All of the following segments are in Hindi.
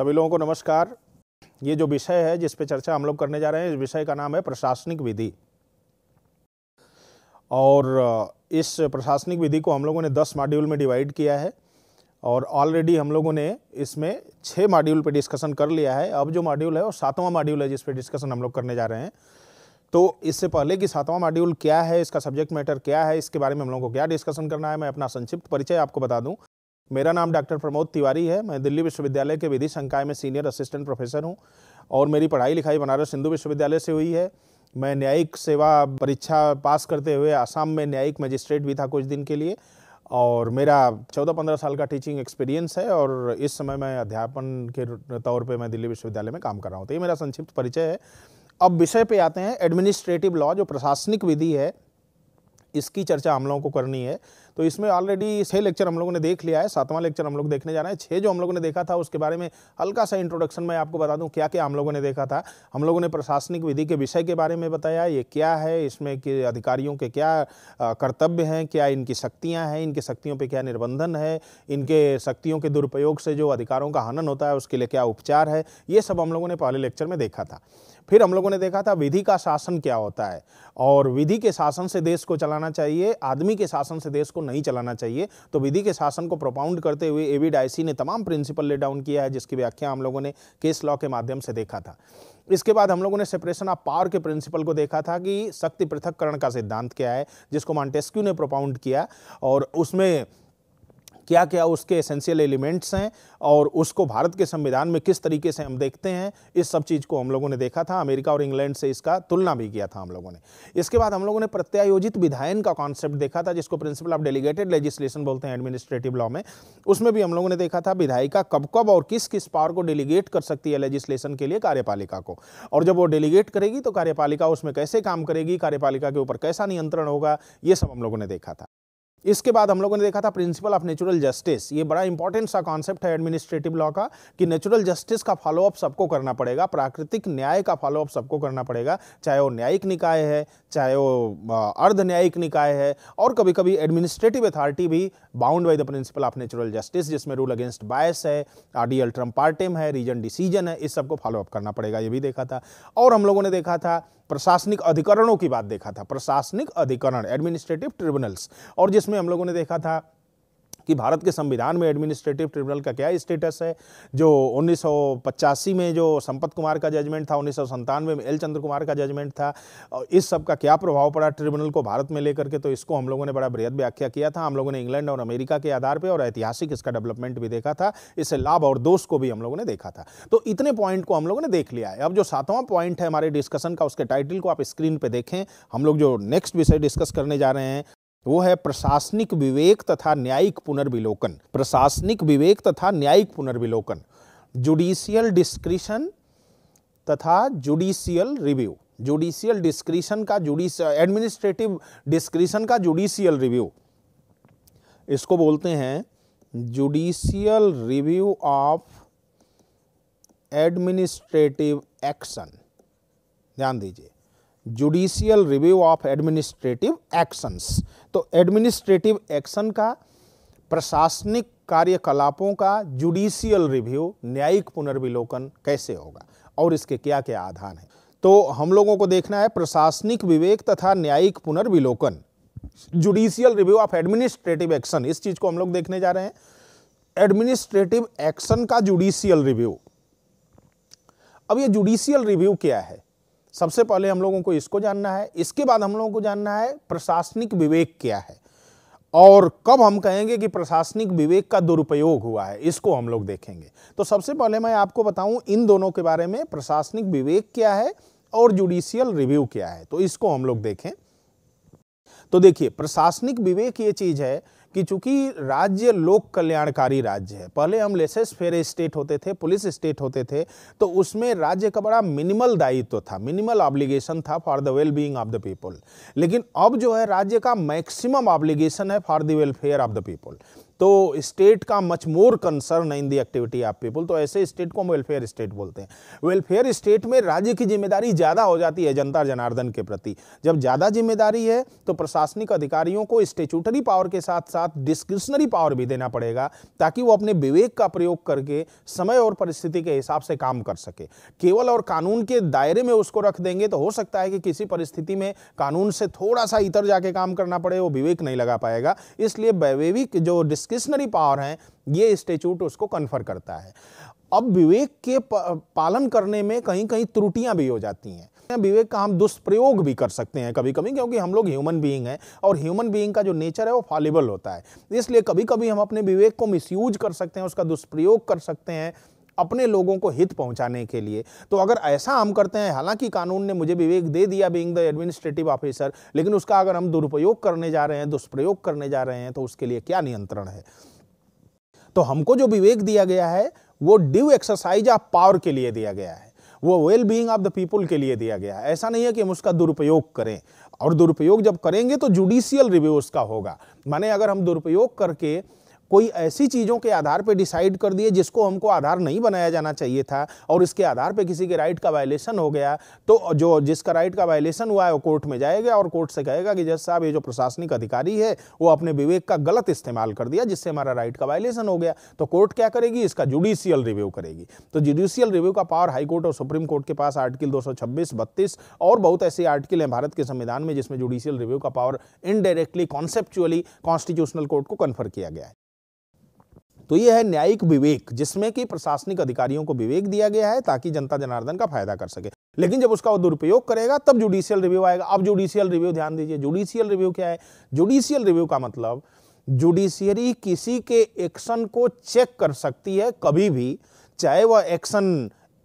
सभी लोगों को नमस्कार ये जो विषय है जिस पे चर्चा हम लोग करने जा रहे हैं इस विषय का नाम है प्रशासनिक विधि और इस प्रशासनिक विधि को हम लोगों ने दस मॉड्यूल में डिवाइड किया है और ऑलरेडी हम लोगों ने इसमें छः मॉड्यूल पे डिस्कशन कर लिया है अब जो मॉड्यूल है वो सातवां मॉड्यूल है जिस डिस्कशन हम लोग करने जा रहे हैं तो इससे पहले कि सातवां मॉड्यूल क्या है इसका सब्जेक्ट मैटर क्या है इसके बारे में हम लोगों को क्या डिस्कशन करना है मैं अपना संक्षिप्त परिचय आपको बता दूं मेरा नाम डॉक्टर प्रमोद तिवारी है मैं दिल्ली विश्वविद्यालय के विधि संकाय में सीनियर असिस्टेंट प्रोफेसर हूँ और मेरी पढ़ाई लिखाई बनारस हिंदू विश्वविद्यालय से हुई है मैं न्यायिक सेवा परीक्षा पास करते हुए आसाम में न्यायिक मजिस्ट्रेट भी था कुछ दिन के लिए और मेरा 14-15 साल का टीचिंग एक्सपीरियंस है और इस समय मैं अध्यापन के तौर पे मैं दिल्ली विश्वविद्यालय में काम कर रहा हूँ तो ये मेरा संक्षिप्त परिचय है अब विषय पे आते हैं एडमिनिस्ट्रेटिव लॉ जो प्रशासनिक विधि है इसकी चर्चा हम लोगों को करनी है तो इसमें ऑलरेडी छह लेक्चर हम लोगों ने देख लिया है सातवां लेक्चर हम लोग देखने जा रहे हैं छः जो हम लोगों ने देखा था उसके बारे में हल्का सा इंट्रोडक्शन मैं आपको बता दूं क्या क्या हम लोगों ने देखा था हम लोगों ने प्रशासनिक विधि के विषय के बारे में बताया ये क्या है इसमें कि अधिकारियों के क्या कर्तव्य हैं क्या इनकी शक्तियाँ हैं इनकी शक्तियों पर क्या निर्बंधन है इनके शक्तियों के दुरुपयोग से जो अधिकारों का हनन होता है उसके लिए क्या उपचार है ये सब हम लोगों ने पहले लेक्चर में देखा था फिर हम लोगों ने देखा था विधि का शासन क्या होता है और विधि के शासन से देश को चलाना चाहिए आदमी के शासन से देश को नहीं चलाना चाहिए तो विधि के शासन को प्रोपाउंड करते हुए ए वी डायसी ने तमाम प्रिंसिपल ले डाउन किया है जिसकी व्याख्या हम लोगों ने केस लॉ के माध्यम से देखा था इसके बाद हम लोगों ने सेपरेशन ऑफ पावर के प्रिंसिपल को देखा था कि शक्ति पृथककरण का सिद्धांत क्या है जिसको मॉन्टेस्क्यू ने प्रोपाउंड किया और उसमें क्या क्या उसके एसेंशियल एलिमेंट्स हैं और उसको भारत के संविधान में किस तरीके से हम देखते हैं इस सब चीज़ को हम लोगों ने देखा था अमेरिका और इंग्लैंड से इसका तुलना भी किया था हम लोगों ने इसके बाद हम लोगों ने प्रत्यायोजित विधायन का कॉन्सेप्ट देखा था जिसको प्रिंसिपल ऑफ डेलीगेटेड लेजिस्लेशन बोलते हैं एडमिनिस्ट्रेटिव लॉ में उसमें भी हम लोगों ने देखा था विधायिका कब कब और किस किस पावर को डेलीगेट कर सकती है लेजिस्लेशन के लिए कार्यपालिका को और जब वो डेलीगेट करेगी तो कार्यपालिका उसमें कैसे काम करेगी कार्यपालिका के ऊपर कैसा नियंत्रण होगा ये सब हम लोगों ने देखा था इसके बाद हम लोगों ने देखा था प्रिंसिपल ऑफ नेचुरल जस्टिस ये बड़ा इंपॉर्टेंट सा कॉन्सेप्ट है एडमिनिस्ट्रेटिव लॉ का कि नेचुरल जस्टिस का फॉलोअप सबको करना पड़ेगा प्राकृतिक न्याय का फॉलोअप सबको करना पड़ेगा चाहे वो न्यायिक निकाय है चाहे वो अर्ध न्यायिक निकाय है और कभी कभी एडमिनिस्ट्रेटिव अथॉरिटी भी bound by the principle of natural justice जिसमें रूल अगेंस्ट बायस है आर्डियल ट्रम्पार्टिम है रीजन डिसीजन है इस सबको फॉलोअप करना पड़ेगा ये भी देखा था और हम लोगों ने देखा था प्रशासनिक अधिकरणों की बात देखा था प्रशासनिक अधिकरण एडमिनिस्ट्रेटिव ट्रिब्यूनल्स और जिसमें हम लोगों ने देखा था कि भारत के संविधान में एडमिनिस्ट्रेटिव ट्रिब्यूनल का क्या स्टेटस है जो उन्नीस में जो संपत कुमार का जजमेंट था उन्नीस में एल चंद्र कुमार का जजमेंट था और इस सब का क्या प्रभाव पड़ा ट्रिब्यूनल को भारत में लेकर के तो इसको हम लोगों ने बड़ा बृहद व्याख्या किया था हम लोगों ने इंग्लैंड और अमेरिका के आधार पर और ऐतिहासिक इसका डेवलपमेंट भी देखा था इससे लाभ और दोष को भी हम लोगों ने देखा था तो इतने पॉइंट को हम लोगों ने देख लिया है अब जो सातवां पॉइंट है हमारे डिस्कशन का उसके टाइटल को आप स्क्रीन पर देखें हम लोग जो नेक्स्ट विषय डिस्कस करने जा रहे हैं वो है प्रशासनिक विवेक तथा न्यायिक पुनर्विलोकन प्रशासनिक विवेक तथा न्यायिक पुनर्विलोकन जुडिशियल डिस्क्रिशन तथा जुडिशियल रिव्यू जुडिशियल डिस्क्रिशन का जुडिशियल एडमिनिस्ट्रेटिव डिस्क्रिशन का जुडिशियल रिव्यू इसको बोलते हैं judicial review of administrative action ध्यान दीजिए judicial review of administrative actions तो एडमिनिस्ट्रेटिव एक्शन का प्रशासनिक कार्यकलापों का जुडिशियल रिव्यू न्यायिक पुनर्विलोकन कैसे होगा और इसके क्या क्या आधार हैं तो हम लोगों को देखना है प्रशासनिक विवेक तथा न्यायिक पुनर्विलोकन judicial review of administrative action इस चीज़ को हम लोग देखने जा रहे हैं एडमिनिस्ट्रेटिव एक्शन का जुडिशियल रिव्यू अब ये जुडिशियल रिव्यू क्या है सबसे पहले हम लोगों को इसको जानना है इसके बाद हम लोगों को जानना है प्रशासनिक विवेक क्या है और कब हम कहेंगे कि प्रशासनिक विवेक का दुरुपयोग हुआ है इसको हम लोग देखेंगे तो सबसे पहले मैं आपको बताऊं इन दोनों के बारे में प्रशासनिक विवेक क्या है और जुडिशियल रिव्यू क्या है तो इसको हम लोग देखें तो देखिए प्रशासनिक विवेक ये चीज़ है कि चूंकि राज्य लोक कल्याणकारी राज्य है पहले हम लेसेस फेरे स्टेट होते थे पुलिस स्टेट होते थे तो उसमें राज्य का बड़ा मिनिमल दायित्व तो था मिनिमल ऑब्लिगेशन था for the well being of the people लेकिन अब जो है राज्य का मैक्सिमम ऑब्लिगेशन है for the welfare of the people तो स्टेट का much more concern in the activity of people तो ऐसे स्टेट को हम वेलफेयर स्टेट बोलते हैं वेलफेयर स्टेट में राज्य की जिम्मेदारी ज़्यादा हो जाती है जनता जनार्दन के प्रति जब ज़्यादा जिम्मेदारी है तो प्रशासनिक अधिकारियों को स्टेचुटरी पावर के साथ साथ डिस्क्रिप्शनरी पावर भी देना पड़ेगा ताकि वो अपने विवेक का प्रयोग करके समय और परिस्थिति के हिसाब से काम कर सके केवल और कानून के दायरे में उसको रख देंगे तो हो सकता है कि किसी परिस्थिति में कानून से थोड़ा सा इतर जाके काम करना पड़े वो विवेक नहीं लगा पाएगा इसलिए वैवेविक जो डिस्क डिस्क्रिशनरी पावर हैं ये स्टेचूट उसको कन्फर करता है अब विवेक के पालन करने में कहीं कहीं त्रुटियां भी हो जाती हैं विवेक का हम दुष्प्रयोग भी कर सकते हैं कभी कभी क्योंकि हम लोग ह्यूमन बीइंग हैं और ह्यूमन बीइंग का जो नेचर है वो फॉलेबल होता है इसलिए कभी कभी हम अपने विवेक को मिसयूज कर सकते हैं उसका दुष्प्रयोग कर सकते हैं अपने लोगों को हित पहुंचाने के लिए तो अगर ऐसा हम करते हैं हालांकि कानून ने मुझे विवेक दे दिया बीइंग द एडमिनिस्ट्रेटिव ऑफिसर लेकिन उसका अगर हम दुरुपयोग करने जा रहे हैं दुष्प्रयोग करने जा रहे हैं तो उसके लिए क्या नियंत्रण है तो हमको जो विवेक दिया गया है वो ड्यू एक्सरसाइज ऑफ पावर के लिए दिया गया है वो well being of the people के लिए दिया गया है ऐसा नहीं है कि हम उसका दुरुपयोग करें और दुरुपयोग जब करेंगे तो जुडिशियल रिव्यू उसका होगा माने अगर हम दुरुपयोग करके कोई ऐसी चीज़ों के आधार पर डिसाइड कर दिए जिसको हमको आधार नहीं बनाया जाना चाहिए था और इसके आधार पर किसी के राइट का वायलेशन हो गया तो जो जिसका राइट का वायलेशन हुआ है वो कोर्ट में जाएगा और कोर्ट से कहेगा कि जज साहब ये जो प्रशासनिक अधिकारी है वो अपने विवेक का गलत इस्तेमाल कर दिया जिससे हमारा राइट का वायलेशन हो गया तो कोर्ट क्या करेगी इसका जुडिशियल रिव्यू करेगी तो जुडिशियल रिव्यू का पावर हाईकोर्ट और सुप्रीम कोर्ट के पास आर्टिकल 226, 32 और बहुत ऐसे आर्टिकल हैं भारत के संविधान में जिसमें जुडिशियल रिव्यू का power indirectly conceptually constitutional court को कन्फर किया गया है तो ये है न्यायिक विवेक जिसमें कि प्रशासनिक अधिकारियों को विवेक दिया गया है ताकि जनता जनार्दन का फायदा कर सके लेकिन जब उसका दुरुपयोग करेगा तब जुडिशियल रिव्यू आएगा अब जुडिशियल रिव्यू ध्यान दीजिए जुडिशियल रिव्यू क्या है जुडिशियल रिव्यू का मतलब जुडिशियरी किसी के एक्शन को चेक कर सकती है कभी भी चाहे वह एक्शन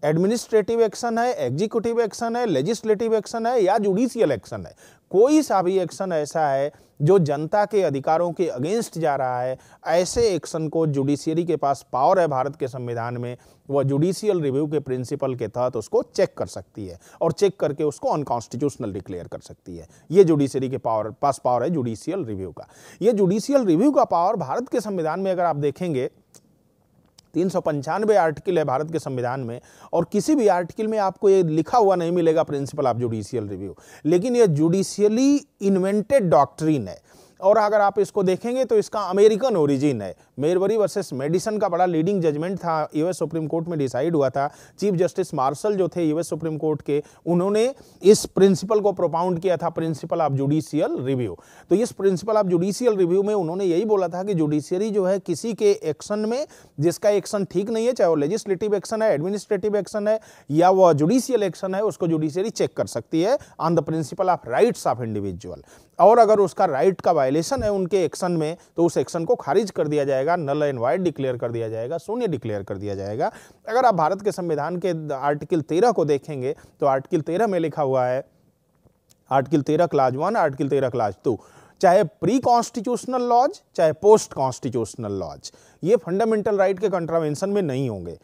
एडमिनिस्ट्रेटिव एक्शन है एग्जीक्यूटिव एक्शन है लेजिस्लेटिव एक्शन है या जुडिशियल एक्शन है कोई सा भी एक्शन ऐसा है जो जनता के अधिकारों के अगेंस्ट जा रहा है ऐसे एक्शन को जुडिशियरी के पास पावर है भारत के संविधान में वह जुडिशियल रिव्यू के प्रिंसिपल के तहत उसको चेक कर सकती है और चेक करके उसको अनकॉन्स्टिट्यूशनल डिक्लेयर कर सकती है ये जुडिशियरी के पावर पास पावर है जुडिशियल रिव्यू का ये जुडिशियल रिव्यू का पावर भारत के संविधान में अगर आप देखेंगे तीन सौ पंचानवे आर्टिकल है भारत के संविधान में और किसी भी आर्टिकल में आपको ये लिखा हुआ नहीं मिलेगा प्रिंसिपल ऑफ जुडिशियल रिव्यू लेकिन ये जुडिशियली इन्वेंटेड डॉक्ट्रीन है और अगर आप इसको देखेंगे तो इसका अमेरिकन ओरिजिन है मेरवरी वर्सेस मेडिसन का बड़ा लीडिंग जजमेंट था यूएस सुप्रीम कोर्ट में डिसाइड हुआ था चीफ जस्टिस मार्शल जो थे यूएस सुप्रीम कोर्ट के उन्होंने इस प्रिंसिपल को प्रोपाउंड किया था प्रिंसिपल ऑफ जुडिशियल रिव्यू तो इस प्रिंसिपल ऑफ जुडिशियल रिव्यू में उन्होंने यही बोला था कि जुडिशियरी जो है किसी के एक्शन में जिसका एक्शन ठीक नहीं है चाहे वो लेजिस्लेटिव एक्शन है एडमिनिस्ट्रेटिव एक्शन है या वह जुडिशियल एक्शन है उसको जुडिशियरी चेक कर सकती है on the principle of rights of individual और अगर उसका राइट का वायलेशन है उनके एक्शन में तो उस एक्शन को खारिज कर दिया जाएगा जाएगा नल एंड वाइट डिक्लेयर कर दिया जाएगा शून्य डिक्लेयर कर दिया जाएगा अगर आप भारत के संविधान के आर्टिकल तेरह को देखेंगे तो आर्टिकल तेरह में लिखा हुआ है आर्टिकल तेरह क्लास वन आर्टिकल तेरह क्लास टू चाहे प्री कॉन्स्टिट्यूशनल लॉज चाहे पोस्ट कॉन्स्टिट्यूशनल लॉज ये फंडामेंटल राइट के कंट्रावेंशन में नहीं होंगे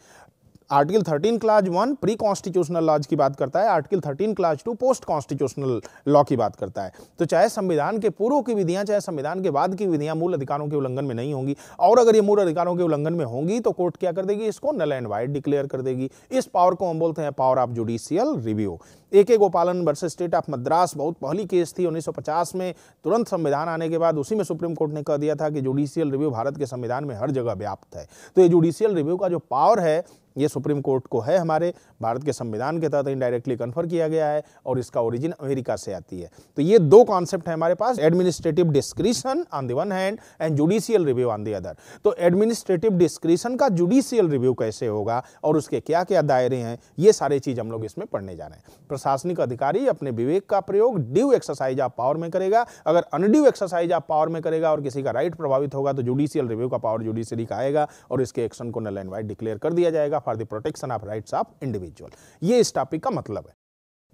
article 13 clause one pre constitutional laws की बात करता है article 13 clause two post constitutional law की बात करता है तो चाहे संविधान के पूर्व की विधियां चाहे संविधान के बाद की विधियां मूल अधिकारों के उल्लंघन में नहीं होंगी और अगर ये मूल अधिकारों के उल्लंघन में होंगी तो कोर्ट क्या कर देगी इसको नल एंड वाइट डिक्लेयर कर देगी इस पावर को हम बोलते हैं power of judicial review A K Gopalan versus state of Madras बहुत पहली केस थी 1950 में तुरंत संविधान आने के बाद उसी में सुप्रीम कोर्ट ने कह दिया था कि जुडिशियल रिव्यू भारत के संविधान में हर जगह व्याप्त है तो ये जुडिशियल रिव्यू का जो पावर है ये सुप्रीम कोर्ट को है हमारे भारत के संविधान के तहत इनडायरेक्टली कन्फर किया गया है और इसका ओरिजिन अमेरिका से आती है तो ये दो कॉन्सेप्ट है हमारे पास administrative discretion on the one hand and judicial review on the other तो एडमिनिस्ट्रेटिव डिस्क्रिशन का जुडिशियल रिव्यू कैसे होगा और उसके क्या क्या दायरे हैं ये सारे चीज़ हम लोग इसमें पढ़ने जा रहे हैं प्रशासनिक अधिकारी अपने विवेक का प्रयोग ड्यू एक्सरसाइज ऑफ पावर में करेगा अगर अनड्यू एक्सरसाइज ऑफ पावर में करेगा और किसी का राइट प्रभावित होगा तो जुडिशियल रिव्यू का पावर जुडिशियरी का आएगा और इसके एक्शन को नल एंड वाइट डिक्लेयर कर दिया जाएगा for the protection of rights of individual ये इस टॉपिक का मतलब है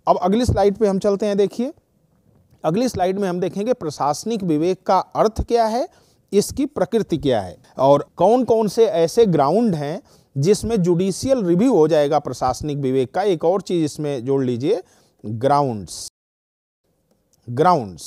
अब अगली स्लाइड पे हम चलते हैं देखिए अगली स्लाइड में हम देखेंगे प्रशासनिक विवेक का अर्थ क्या है इसकी प्रकृति क्या है और कौन कौन से ऐसे ग्राउंड हैं जिसमें जुडिशियल रिव्यू हो जाएगा प्रशासनिक विवेक का एक और चीज़ इसमें जोड़ लीजिए ग्राउंड्स ग्राउंड्स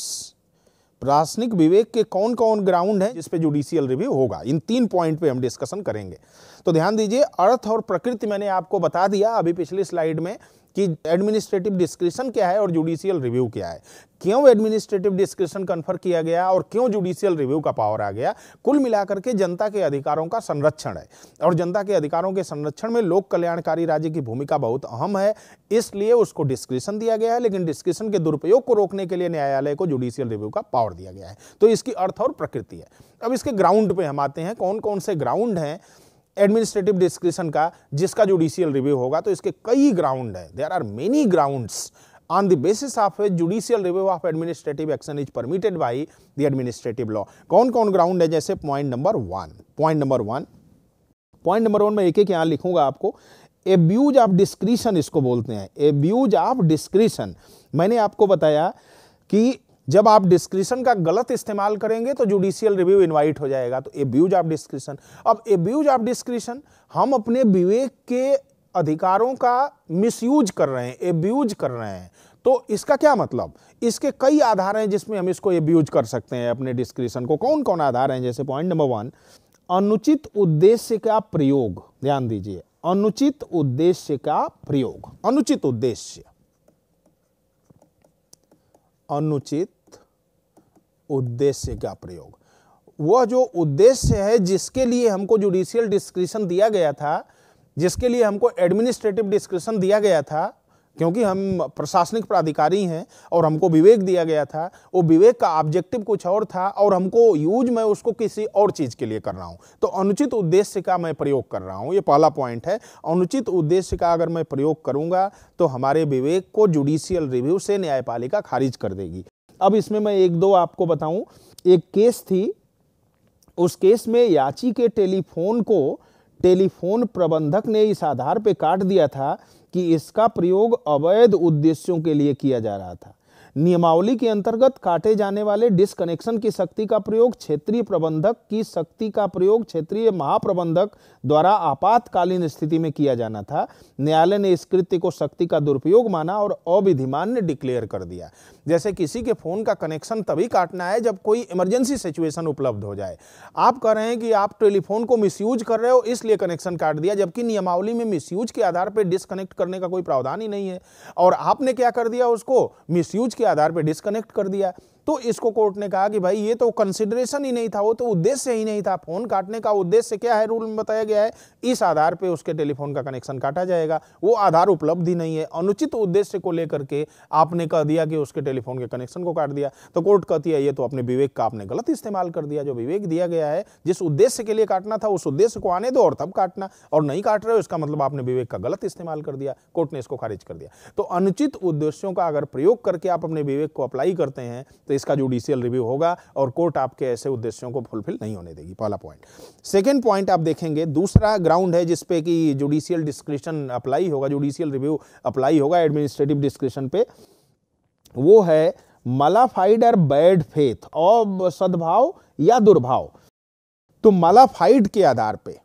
प्रशासनिक विवेक के कौन कौन ग्राउंड है जिसपे जुडिशियल रिव्यू होगा इन तीन पॉइंट पे हम डिस्कशन करेंगे तो ध्यान दीजिए अर्थ और प्रकृति मैंने आपको बता दिया अभी पिछली स्लाइड में कि एडमिनिस्ट्रेटिव डिस्क्रिप्शन क्या है और जुडिशियल रिव्यू क्या है क्यों एडमिनिस्ट्रेटिव डिस्क्रिप्शन कन्फर किया गया और क्यों जुडिशियल रिव्यू का पावर आ गया कुल मिलाकर के जनता के अधिकारों का संरक्षण है और जनता के अधिकारों के संरक्षण में लोक कल्याणकारी राज्य की भूमिका बहुत अहम है इसलिए उसको डिस्क्रिप्शन दिया गया है लेकिन डिस्क्रिप्शन के दुरुपयोग को रोकने के लिए न्यायालय को जुडिशियल रिव्यू का पावर दिया गया है तो इसकी अर्थ और प्रकृति है अब इसके ग्राउंड पे हम आते हैं कौन कौन से ग्राउंड हैं एडमिनिस्ट्रेटिव डिस्क्रिप्शन का जिसका जुडिशियल रिव्यू होगा तो इसके कई ग्राउंड है there are many grounds on the basis of which judicial review of administrative action is permitted by the administrative law कौन कौन ग्राउंड है जैसे point number one point number one point number one में एक एक यहाँ लिखूंगा आपको एब्यूज ऑफ डिस्क्रिशन इसको बोलते हैं एब्यूज ऑफ डिस्क्रिशन मैंने आपको बताया कि जब आप डिस्क्रिप्शन का गलत इस्तेमाल करेंगे तो जुडिशियल रिव्यू इनवाइट हो जाएगा तो एब्यूज ऑफ डिस्क्रिप्शन अब एब्यूज ऑफ डिस्क्रिप्शन हम अपने विवेक के अधिकारों का मिसयूज कर रहे हैं एब्यूज कर रहे हैं तो इसका क्या मतलब इसके कई आधार हैं जिसमें हम इसको एब्यूज कर सकते हैं अपने डिस्क्रिप्शन को कौन कौन आधार हैं जैसे पॉइंट नंबर वन अनुचित उद्देश्य का प्रयोग ध्यान दीजिए अनुचित उद्देश्य का प्रयोग अनुचित उद्देश्य अनुचित उद्देश्य का प्रयोग वह जो उद्देश्य है जिसके लिए हमको जुडिशियल डिस्क्रिप्शन दिया गया था जिसके लिए हमको एडमिनिस्ट्रेटिव डिस्क्रिप्शन दिया गया था क्योंकि हम प्रशासनिक प्राधिकारी हैं और हमको विवेक दिया गया था वो विवेक का ऑब्जेक्टिव कुछ और था और हमको यूज मैं उसको किसी और चीज़ के लिए कर रहा हूँ तो अनुचित उद्देश्य का मैं प्रयोग कर रहा हूँ ये पहला पॉइंट है अनुचित उद्देश्य का अगर मैं प्रयोग करूँगा तो हमारे विवेक को जुडिशियल रिव्यू से न्यायपालिका खारिज कर देगी अब इसमें मैं एक दो आपको बताऊं एक केस थी उस केस में याची के टेलीफोन को टेलीफोन प्रबंधक ने इस आधार पर काट दिया था कि इसका प्रयोग अवैध उद्देश्यों के लिए किया जा रहा था नियमावली के अंतर्गत काटे जाने वाले डिस्कनेक्शन की शक्ति का प्रयोग क्षेत्रीय प्रबंधक की शक्ति का प्रयोग क्षेत्रीय महाप्रबंधक द्वारा आपातकालीन स्थिति में किया जाना था न्यायालय ने इस कृत्य को शक्ति का दुरुपयोग माना और अविधिमान्य डिक्लेयर कर दिया जैसे किसी के फ़ोन का कनेक्शन तभी काटना है जब कोई इमरजेंसी सिचुएशन उपलब्ध हो जाए आप कह रहे हैं कि आप टेलीफोन को मिसयूज कर रहे हो इसलिए कनेक्शन काट दिया जबकि नियमावली में मिसयूज के आधार पर डिसकनेक्ट करने का कोई प्रावधान ही नहीं है और आपने क्या कर दिया उसको मिसयूज के आधार पर डिसकनेक्ट कर दिया तो इसको कोर्ट ने कहा कि भाई ये तो कंसिडरेशन ही नहीं था वो तो उद्देश्य ही नहीं था फोन काटने का उद्देश्य क्या है रूल में बताया गया है इस आधार पे उसके टेलीफोन का कनेक्शन काटा जाएगा वो आधार उपलब्ध ही नहीं है अनुचित उद्देश्य को लेकर के आपने कह दिया कि उसके टेलीफोन के कनेक्शन को काट दिया तो कोर्ट कहती है ये तो अपने विवेक का आपने गलत इस्तेमाल कर दिया जो विवेक दिया गया है जिस उद्देश्य के लिए काटना था उस उद्देश्य को आने दो और तब काटना और नहीं काट रहे हो इसका मतलब आपने विवेक का गलत इस्तेमाल कर दिया कोर्ट ने इसको खारिज कर दिया तो अनुचित उद्देश्यों का अगर प्रयोग करके आप अपने विवेक को अप्लाई करते हैं तो इसका जुडिशियल रिव्यू होगा और कोर्ट आपके ऐसे उद्देश्यों को फुलफिल नहीं होने देगी पहला पॉइंट सेकेंड पॉइंट आप देखेंगे दूसरा ग्राउंड है जिसपे कि जुडिशियल डिस्क्रिप्शन अप्लाई होगा जुडिशियल रिव्यू अप्लाई होगा एडमिनिस्ट्रेटिव डिस्क्रिप्शन पे वो है मलाफाइड और बैड फेथ और सद्भाव या दुर्भाव तो मलाफाइड के आधार पे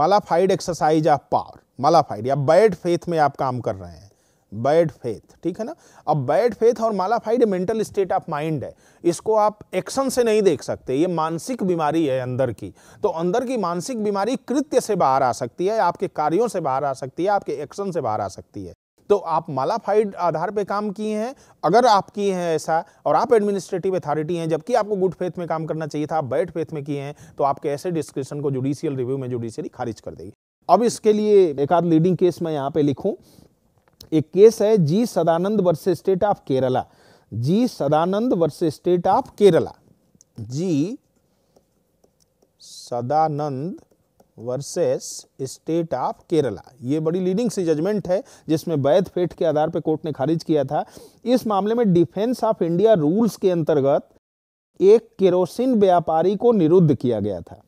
malafide exercise of power malafide या बैड फेथ में आप काम कर रहे हैं बैड फेथ ठीक है ना अब बैड फेथ और malafide mental state of mind है इसको आप एक्शन से नहीं देख सकते ये मानसिक बीमारी है अंदर की तो अंदर की मानसिक बीमारी कृत्य से बाहर आ सकती है आपके कार्यों से बाहर आ सकती है आपके एक्शन से बाहर आ सकती है तो आप मालाफाइड आधार पे काम किए हैं अगर आप किए हैं ऐसा और आप एडमिनिस्ट्रेटिव अथॉरिटी हैं जबकि आपको गुड फेथ में काम करना चाहिए था आप बैड फेथ में किए हैं तो आपके ऐसे डिस्क्रिप्शन को जुडिशियल रिव्यू में जुडिशियरी खारिज कर देगी अब इसके लिए एक आध लीडिंग केस मैं यहाँ पे लिखूँ एक केस है G Sadanand versus state of Kerala G Sadanand versus state of Kerala G Sadanand versus state of Kerala ये बड़ी लीडिंग सी जजमेंट है जिसमें वैध फेट के आधार पर कोर्ट ने खारिज किया था इस मामले में डिफेंस ऑफ इंडिया रूल्स के अंतर्गत एक केरोसिन व्यापारी को निरुद्ध किया गया था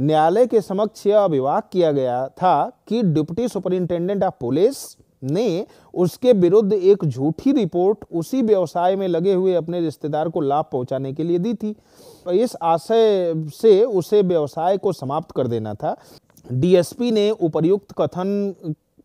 न्यायालय के समक्ष यह विवाद किया गया था कि डिप्टी सुपरिंटेंडेंट ऑफ पुलिस ने उसके विरुद्ध एक झूठी रिपोर्ट उसी व्यवसाय में लगे हुए अपने रिश्तेदार को लाभ पहुंचाने के लिए दी थी इस आशय से उसे व्यवसाय को समाप्त कर देना था डीएसपी ने उपर्युक्त कथन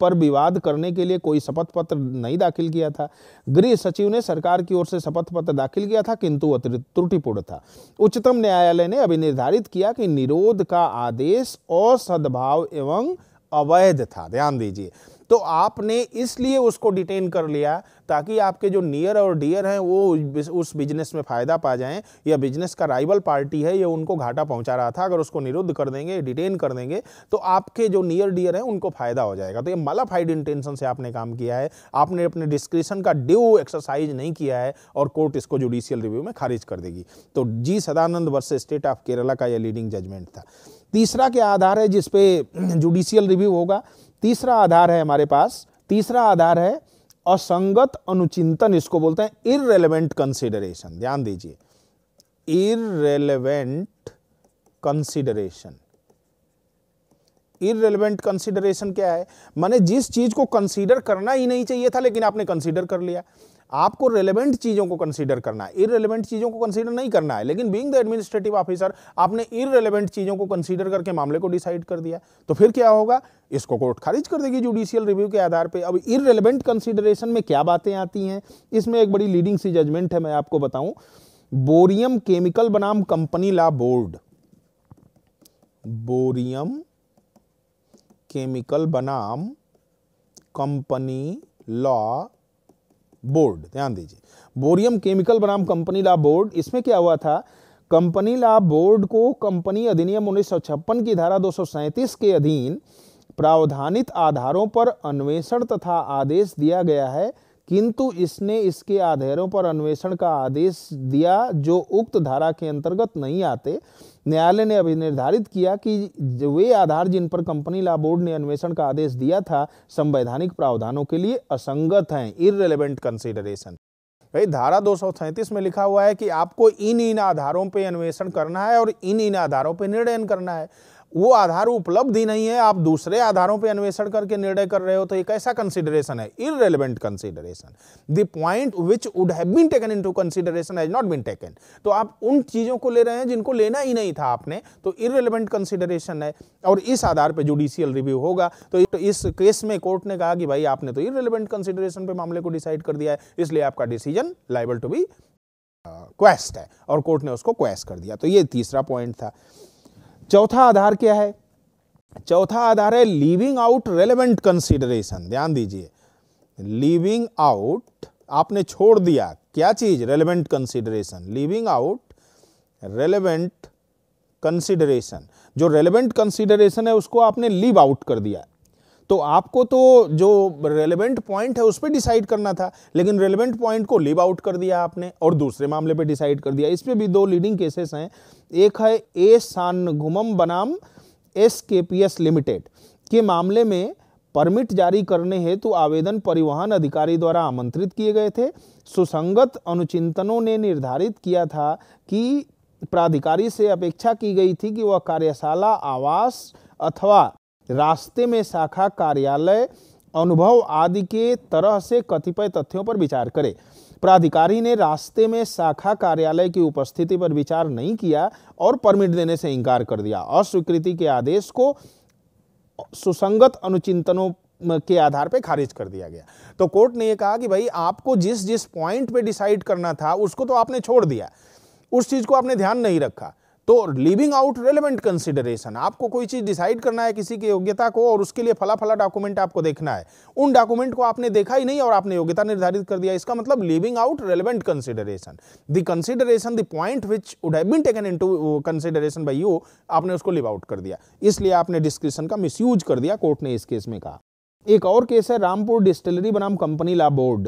पर विवाद करने के लिए कोई शपथ पत्र नहीं दाखिल किया था गृह सचिव ने सरकार की ओर से शपथ पत्र दाखिल किया था किंतु त्रुटिपूर्ण था उच्चतम न्यायालय ने अभी निर्धारित किया कि निरोध का आदेश असद्भाव एवं अवैध था ध्यान दीजिए तो आपने इसलिए उसको डिटेन कर लिया ताकि आपके जो नियर और डियर हैं वो उस बिजनेस में फ़ायदा पा जाएं या बिजनेस का राइवल पार्टी है ये उनको घाटा पहुंचा रहा था अगर उसको निरुद्ध कर देंगे डिटेन कर देंगे तो आपके जो नियर डियर हैं उनको फ़ायदा हो जाएगा तो ये मलाफाइड इंटेंशन से आपने काम किया है आपने अपने डिस्क्रिप्शन का ड्यू एक्सरसाइज नहीं किया है और कोर्ट इसको जुडिशियल रिव्यू में खारिज कर देगी तो G Sadanand versus state of Kerala का यह लीडिंग जजमेंट था तीसरा क्या आधार है जिसपे जुडिशियल रिव्यू होगा तीसरा आधार है हमारे पास तीसरा आधार है असंगत अनुचिंतन इसको बोलते हैं इरेलीवेंट कंसिडरेशन ध्यान दीजिए इरेलीवेंट कंसिडरेशन इरेलीवेंट कंसिडरेशन क्या है माने जिस चीज को कंसीडर करना ही नहीं चाहिए था लेकिन आपने कंसीडर कर लिया आपको रेलिवेंट चीज़ों को कंसीडर करना है इरेलीवेंट चीज़ों को कंसीडर नहीं करना है लेकिन बीइंग द एडमिनिस्ट्रेटिव ऑफिसर आपने इरेलीवेंट चीज़ों को कंसीडर करके मामले को डिसाइड कर दिया तो फिर क्या होगा इसको कोर्ट खारिज कर देगी जुडिशियल रिव्यू के आधार पर अब इरेलीवेंट कंसिडरेशन में क्या बातें आती हैं इसमें एक बड़ी लीडिंग सी जजमेंट है मैं आपको बताऊं बोरियम केमिकल बनाम Company Law Board Barium Chemical बनाम कंपनी लॉ बोर्ड ध्यान दीजिए बोरियम केमिकल बनाम कंपनी ला बोर्ड इसमें क्या हुआ था कंपनी ला बोर्ड को कंपनी अधिनियम उन्नीस की धारा दो के अधीन प्रावधानित आधारों पर अन्वेषण तथा आदेश दिया गया है किंतु इसने इसके आधारों पर अन्वेषण का आदेश दिया जो उक्त धारा के अंतर्गत नहीं आते न्यायालय ने अभी निर्धारित किया कि वे आधार जिन पर कंपनी लॉ बोर्ड ने अन्वेषण का आदेश दिया था संवैधानिक प्रावधानों के लिए असंगत हैं इरेलीवेंट कंसिडरेशन भाई धारा दो में लिखा हुआ है कि आपको इन इन आधारों पर अन्वेषण करना है और इन इन आधारों पर निर्णय करना है वो आधार उपलब्ध ही नहीं है आप दूसरे आधारों पे अन्वेषण करके निर्णय कर रहे हो तो एक ऐसा कंसिडरेशन है irrelevant consideration the point which would have been taken into consideration has not been taken तो आप उन चीज़ों को ले रहे हैं जिनको लेना ही नहीं था आपने तो इरेलीवेंट कंसिडरेशन है और इस आधार पर जुडिशियल रिव्यू होगा तो, इस केस में कोर्ट ने कहा कि भाई आपने तो इनरेलीवेंट कंसिडरेशन पे मामले को डिसाइड कर दिया है इसलिए आपका decision liable to be quashed है और कोर्ट ने उसको क्वेस्ट कर दिया तो ये तीसरा पॉइंट था चौथा आधार क्या है चौथा आधार है लीविंग आउट रेलेवेंट कंसिडरेशन ध्यान दीजिए लीविंग आउट आपने छोड़ दिया क्या चीज relevant consideration leaving out relevant consideration जो रेलेवेंट कंसिडरेशन है उसको आपने लीव आउट कर दिया तो आपको तो जो रेलिवेंट पॉइंट है उस पर डिसाइड करना था लेकिन रेलिवेंट पॉइंट को लिव आउट कर दिया आपने और दूसरे मामले पर डिसाइड कर दिया इसमें भी दो लीडिंग केसेस हैं एक है ए सान घुमम बनाम एस के पी एस लिमिटेड के मामले में परमिट जारी करने हेतु आवेदन परिवहन अधिकारी द्वारा आमंत्रित किए गए थे सुसंगत अनुचिंतनों ने निर्धारित किया था कि प्राधिकारी से अपेक्षा की गई थी कि वह कार्यशाला आवास अथवा रास्ते में शाखा कार्यालय अनुभव आदि के तरह से कतिपय तथ्यों पर विचार करे प्राधिकारी ने रास्ते में शाखा कार्यालय की उपस्थिति पर विचार नहीं किया और परमिट देने से इंकार कर दिया अस्वीकृति के आदेश को सुसंगत अनुचिंतनों के आधार पर खारिज कर दिया गया तो कोर्ट ने यह कहा कि भाई आपको जिस जिस पॉइंट पे डिसाइड करना था उसको तो आपने छोड़ दिया उस चीज़ को आपने ध्यान नहीं रखा तो लिविंग आउट रेलिवेंट कंसिडरेशन आपको कोई चीज़ डिसाइड करना है किसी की योग्यता को और उसके लिए फला फला डॉक्यूमेंट आपको देखना है उन डॉक्यूमेंट को आपने देखा ही नहीं और आपने योग्यता निर्धारित कर दिया इसका मतलब leaving out relevant consideration the consideration the point which would have been taken into consideration by you आपने उसको लिव आउट कर दिया इसलिए आपने डिस्क्रिप्शन का यूज कर दिया कोर्ट ने इस केस में कहा एक और केस है रामपुर डिस्टिलरी बनाम कंपनी ला बोर्ड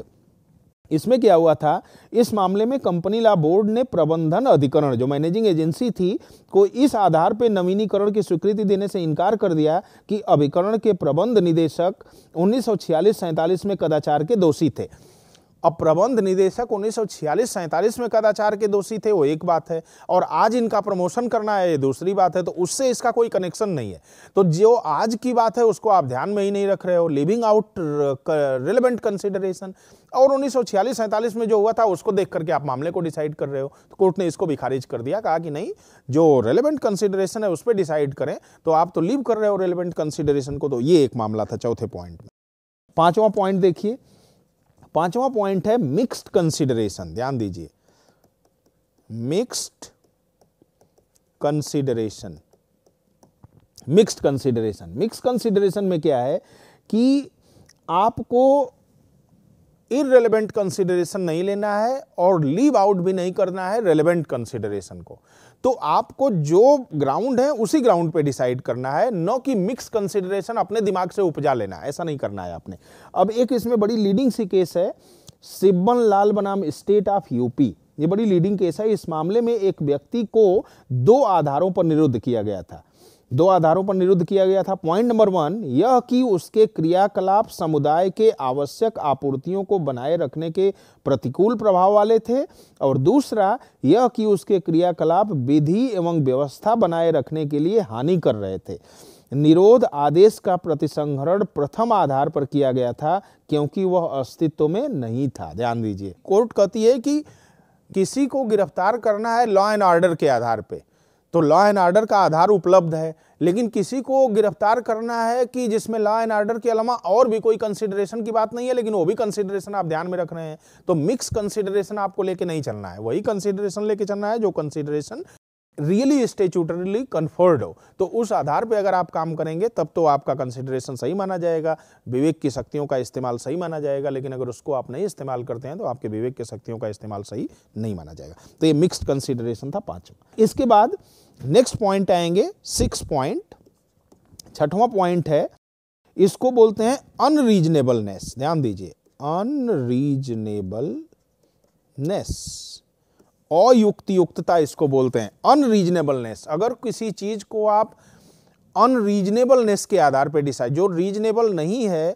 इसमें क्या हुआ था इस मामले में कंपनी लॉ बोर्ड ने प्रबंधन अधिकरण जो मैनेजिंग एजेंसी थी को इस आधार पर नवीनीकरण की स्वीकृति देने से इनकार कर दिया कि अभिकरण के प्रबंध निदेशक उन्नीस सौ में कदाचार के दोषी थे अब प्रबंध निदेशक उन्नीस सौ छियालीस में कदाचार के दोषी थे वो एक बात है और आज इनका प्रमोशन करना है ये दूसरी बात है तो उससे इसका कोई कनेक्शन नहीं है तो जो आज की बात है उसको आप ध्यान में ही नहीं रख रहे हो लिविंग आउट रिलेवेंट कंसिडरेशन और उन्नीस सौ में जो हुआ था उसको देख करके आप मामले को डिसाइड कर रहे हो तो कोर्ट ने इसको भी खारिज कर दिया कहा कि नहीं जो रेलिवेंट कंसिडरेशन है उस पर डिसाइड करें तो आप तो लीव कर रहे हो रेलिवेंट कंसिडरेशन को तो ये एक मामला था चौथे पॉइंट में पांचवा पॉइंट देखिए पांचवा पॉइंट है मिक्स्ड कंसिडरेशन ध्यान दीजिए mixed consideration mixed consideration mix consideration में क्या है कि आपको इरेलीवेंट कंसिडरेशन नहीं लेना है और लीव आउट भी नहीं करना है रेलिवेंट कंसिडरेशन को तो आपको जो ग्राउंड है उसी ग्राउंड पे डिसाइड करना है न कि मिक्स कंसिडरेशन अपने दिमाग से उपजा लेना ऐसा नहीं करना है आपने अब एक इसमें बड़ी लीडिंग सी केस है सिब्बन लाल बनाम स्टेट ऑफ यूपी ये बड़ी लीडिंग केस है इस मामले में एक व्यक्ति को दो आधारों पर निरुद्ध किया गया था दो आधारों पर निरुद्ध किया गया था पॉइंट नंबर वन यह कि उसके क्रियाकलाप समुदाय के आवश्यक आपूर्तियों को बनाए रखने के प्रतिकूल प्रभाव वाले थे और दूसरा यह कि उसके क्रियाकलाप विधि एवं व्यवस्था बनाए रखने के लिए हानि कर रहे थे निरोध आदेश का प्रतिसंहरण प्रथम आधार पर किया गया था क्योंकि वह अस्तित्व में नहीं था ध्यान दीजिए कोर्ट कहती है कि किसी को गिरफ्तार करना है लॉ एंड ऑर्डर के आधार पर तो लॉ एंड ऑर्डर का आधार उपलब्ध है लेकिन किसी को गिरफ्तार करना है कि जिसमें लॉ एंड ऑर्डर के अलावा और भी कोई कंसिडरेशन की बात नहीं है लेकिन वो भी कंसिडरेशन आप ध्यान में रख रहे हैं तो मिक्स कंसिडरेशन आपको लेके नहीं चलना है वही कंसिडरेशन लेके चलना है जो कंसिडरेशन रियली स्टेचुटरली कन्फर्ड हो तो उस आधार पर अगर आप काम करेंगे तब तो आपका कंसिडरेशन सही माना जाएगा विवेक की शक्तियों का इस्तेमाल सही माना जाएगा लेकिन अगर उसको आप नहीं इस्तेमाल करते हैं तो आपके विवेक की शक्तियों का इस्तेमाल सही नहीं माना जाएगा तो ये मिक्सड कंसिडरेशन था पाँचवा इसके बाद नेक्स्ट पॉइंट आएंगे सिक्स पॉइंट छठवां पॉइंट है इसको बोलते हैं अनरीजनेबलनेस ध्यान दीजिए अनरीजनेबलनेस अयुक्तियुक्तता इसको बोलते हैं अनरीजनेबलनेस अगर किसी चीज को आप अनरीजनेबलनेस के आधार पर डिसाइड जो रीजनेबल नहीं है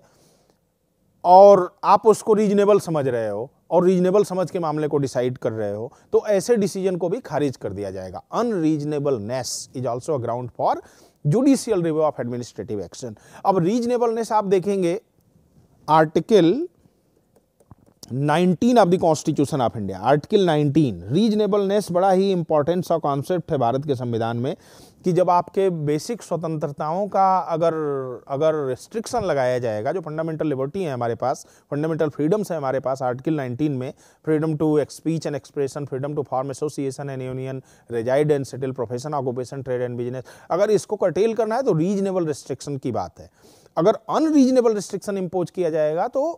और आप उसको रीजनेबल समझ रहे हो और रीजनेबल समझ के मामले को डिसाइड कर रहे हो तो ऐसे डिसीजन को भी खारिज कर दिया जाएगा unreasonableness is also a ground for judicial review of administrative action अब रीजनेबलनेस आप देखेंगे article nineteen of the constitution of India article nineteen reasonableness बड़ा ही इंपॉर्टेंट सा कॉन्सेप्ट है भारत के संविधान में कि जब आपके बेसिक स्वतंत्रताओं का अगर अगर रिस्ट्रिक्शन लगाया जाएगा जो फंडामेंटल लिबर्टी है हमारे पास फंडामेंटल फ्रीडम्स है हमारे पास आर्टिकल 19 में freedom to speech and expression freedom to form association and union reside and settle profession occupation trade and business अगर इसको कटेल करना है तो रीजनेबल रिस्ट्रिक्शन की बात है अगर अनरीजनेबल रिस्ट्रिक्शन इम्पोज किया जाएगा तो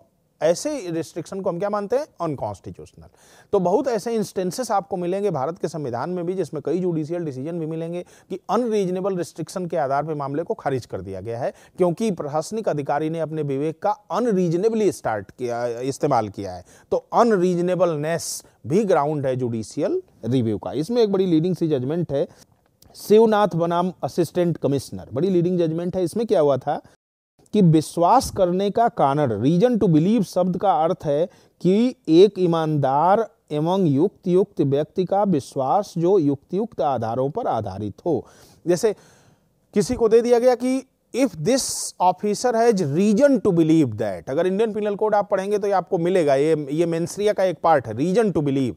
ऐसे रिस्ट्रिक्शन को हम क्या मानते हैं अनकॉन्स्टिट्यूशनल तो बहुत ऐसे इंस्टेंसेस आपको मिलेंगे भारत के संविधान में भी जिसमें कई जुडिशियल डिसीजन भी मिलेंगे कि अनरीजनेबल रिस्ट्रिक्शन के आधार पर मामले को खारिज कर दिया गया है क्योंकि प्रशासनिक अधिकारी ने अपने विवेक का अनरीजनेबली स्टार्ट किया इस्तेमाल किया है तो अनरीजनेबलनेस भी ग्राउंड है जुडिशियल रिव्यू का इसमें एक बड़ी लीडिंग सी जजमेंट है शिवनाथ बनाम असिस्टेंट कमिश्नर बड़ी लीडिंग जजमेंट है इसमें क्या हुआ था कि विश्वास करने का कारण रीजन टू बिलीव शब्द का अर्थ है कि एक ईमानदार एवं युक्त युक्त व्यक्ति का विश्वास जो युक्त युक्त आधारों पर आधारित हो जैसे किसी को दे दिया गया कि if this officer has reason to believe that अगर इंडियन पिनल कोड आप पढ़ेंगे तो ये आपको मिलेगा ये ये मेन्सरिया का एक पार्ट है रीजन टू बिलीव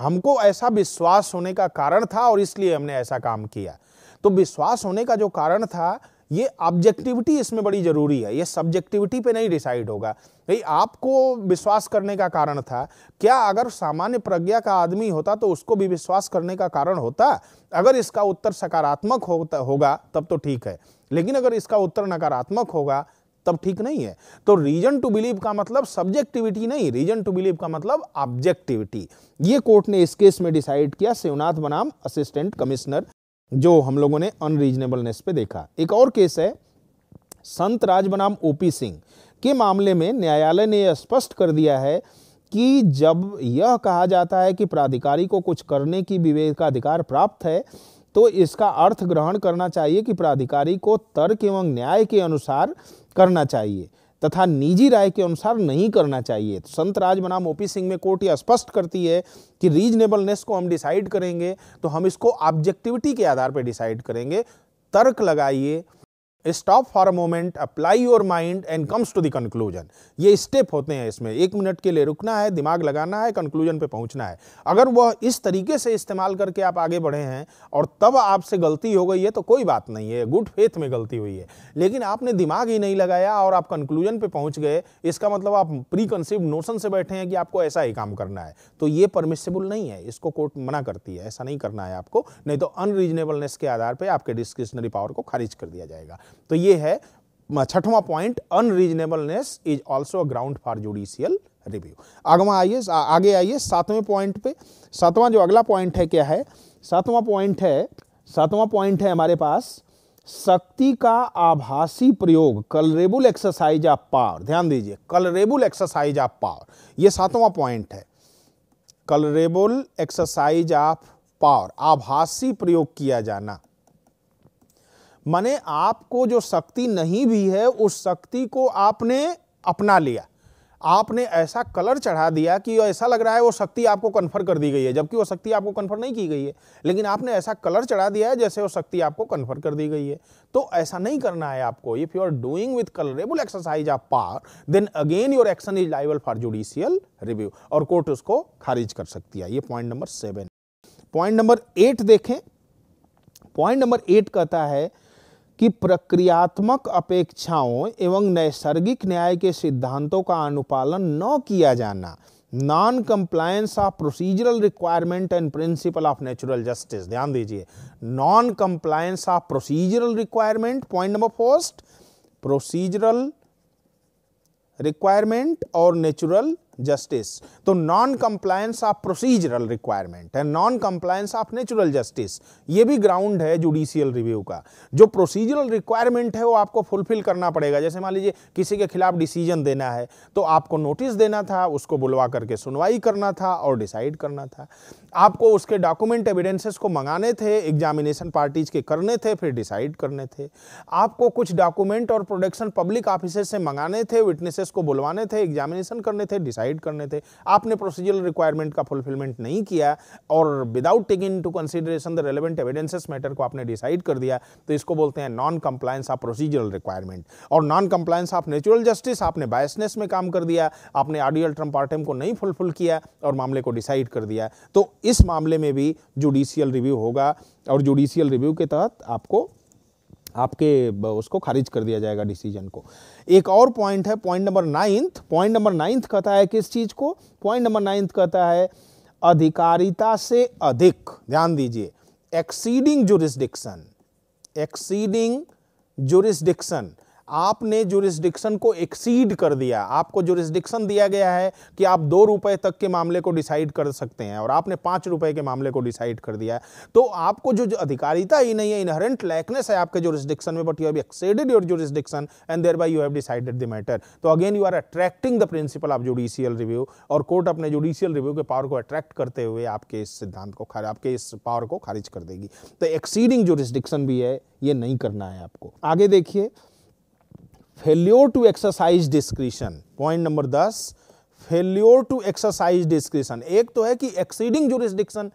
हमको ऐसा विश्वास होने का कारण था और इसलिए हमने ऐसा काम किया तो विश्वास होने का जो कारण था ये ऑब्जेक्टिविटी इसमें बड़ी ज़रूरी है ये सब्जेक्टिविटी पे नहीं डिसाइड होगा भाई आपको विश्वास करने का कारण था क्या अगर सामान्य प्रज्ञा का आदमी होता तो उसको भी विश्वास करने का कारण होता अगर इसका उत्तर सकारात्मक होता होगा तब तो ठीक है लेकिन अगर इसका उत्तर नकारात्मक होगा तब ठीक नहीं है तो रीजन टू बिलीव का मतलब सब्जेक्टिविटी नहीं रीजन टू बिलीव का मतलब ऑब्जेक्टिविटी ये कोर्ट ने इस केस में डिसाइड किया शिवनाथ बनाम असिस्टेंट कमिश्नर जो हम लोगों ने अनरीजनेबलनेस पे देखा एक और केस है संत राज बनाम ओपी सिंह के मामले में न्यायालय ने यह स्पष्ट कर दिया है कि जब यह कहा जाता है कि प्राधिकारी को कुछ करने की विवेक का अधिकार प्राप्त है तो इसका अर्थ ग्रहण करना चाहिए कि प्राधिकारी को तर्क एवं न्याय के अनुसार करना चाहिए तथा निजी राय के अनुसार नहीं करना चाहिए तो संत राज बनाम ओपी सिंह में कोर्ट यह स्पष्ट करती है कि रीजनेबलनेस को हम डिसाइड करेंगे तो हम इसको ऑब्जेक्टिविटी के आधार पर डिसाइड करेंगे तर्क लगाइए stop for a moment apply your mind and comes to the conclusion ये स्टेप होते हैं इसमें एक मिनट के लिए रुकना है दिमाग लगाना है कंक्लूजन पे पहुंचना है अगर वह इस तरीके से इस्तेमाल करके आप आगे बढ़े हैं और तब आपसे गलती हो गई है तो कोई बात नहीं है गुड फेथ में गलती हुई है लेकिन आपने दिमाग ही नहीं लगाया और आप कंक्लूजन पर पहुँच गए इसका मतलब आप प्री कंसिव नोशन से बैठे हैं कि आपको ऐसा ही काम करना है तो ये परमिसेबल नहीं है इसको कोर्ट मना करती है ऐसा नहीं करना है आपको नहीं तो अनरीजनेबलनेस के आधार पर आपके डिस्क्रिप्शनरी पावर को खारिज कर दिया जाएगा तो ये है छठवां point unreasonableness is also a ground for judicial review आगवा आइए आगे आइए सातवें पॉइंट पे सातवां जो अगला पॉइंट है क्या है सातवां पॉइंट है सातवां पॉइंट है हमारे पास शक्ति का आभासी प्रयोग कलरेबुल एक्सरसाइज ऑफ पावर ध्यान दीजिए कलरेबुल एक्सरसाइज ऑफ पावर ये सातवां पॉइंट है कलरेबुल एक्सरसाइज ऑफ पावर आभासी प्रयोग किया जाना माने आपको जो शक्ति नहीं भी है उस शक्ति को आपने अपना लिया आपने ऐसा कलर चढ़ा दिया कि ऐसा लग रहा है वो शक्ति आपको कन्फर कर दी गई है जबकि वो शक्ति आपको कन्फर नहीं की गई है लेकिन आपने ऐसा कलर चढ़ा दिया है जैसे वो शक्ति आपको कन्फर कर दी गई है तो ऐसा नहीं करना है आपको if you are doing with colourable exercise of power then again your action is liable for judicial review और कोर्ट उसको खारिज कर सकती है ये point number seven point number eight देखें पॉइंट नंबर एट कहता है कि प्रक्रियात्मक अपेक्षाओं एवं नैसर्गिक न्याय के सिद्धांतों का अनुपालन न किया जाना non compliance of procedural requirement and principle of natural justice ध्यान दीजिए non compliance of procedural requirement point number first procedural requirement और नेचुरल जस्टिस तो non compliance of procedural requirement है non compliance of natural justice ये भी ग्राउंड है जुडिशियल रिव्यू का जो प्रोसीजरल रिक्वायरमेंट है वो आपको फुलफिल करना पड़ेगा जैसे मान लीजिए किसी के खिलाफ डिसीजन देना है तो आपको नोटिस देना था उसको बुलवा करके सुनवाई करना था और डिसाइड करना था आपको उसके डॉक्यूमेंट एविडेंसेस को मंगाने थे एग्जामिनेशन पार्टीज के करने थे फिर डिसाइड करने थे आपको कुछ डॉक्यूमेंट और प्रोडक्शन पब्लिक ऑफिस से मंगाने थे विटनेसेस को बुलवाने थे एग्जामिनेशन करने थे डिसाइड डिसाइड करने थे आपने प्रोसीजरल रिक्वायरमेंट का फुलफिलमेंट नहीं किया और without taking to consideration the relevant evidences matter को आपने डिसाइड कर दिया तो इसको बोलते हैं non compliance of procedural requirement और non compliance of natural justice आपने बायसनेस में काम कर दिया आपने आर्डियल पार्टम को नहीं फुलफिल किया और मामले को डिसाइड कर दिया तो इस मामले में भी जुडिशियल रिव्यू होगा और जुडिशियल रिव्यू के तहत आपको आपके उसको खारिज कर दिया जाएगा डिसीजन को एक और पॉइंट है point number ninth point number ninth कहता है किस चीज़ को पॉइंट नंबर नाइन्थ कहता है अधिकारिता से अधिक ध्यान दीजिए एक्सीडिंग जुरिस्डिक्शन एक्सीडिंग जुरिस्डिक्शन आपने जुरिस्डिक्शन को एक्सीड कर दिया आपको जुरिस्डिक्शन दिया गया है कि आप दो रुपए तक के मामले को डिसाइड कर सकते हैं और आपने पांच रुपए के मामले को डिसाइड कर दिया है तो आपको जो, जो अधिकारिता ही नहीं है इनहरेंट लैकनेस है आपके जुरिस्डिक्शन में but you have exceeded your jurisdiction and thereby you have decided the matter तो again you are attracting the principle of judicial review और कोर्ट अपने जुडिशियल रिव्यू के पावर को अट्रैक्ट करते हुए आपके इस सिद्धांत को आपके इस पावर को खारिज कर देगी तो एक्सीडिंग जुरिस्डिक्शन भी है ये नहीं करना है आपको आगे देखिए failure to exercise discretion point number दस फेल्योर टू एक्सरसाइज डिस्क्रिप्शन एक तो है कि एक्सीडिंग जुरिस्डिक्शन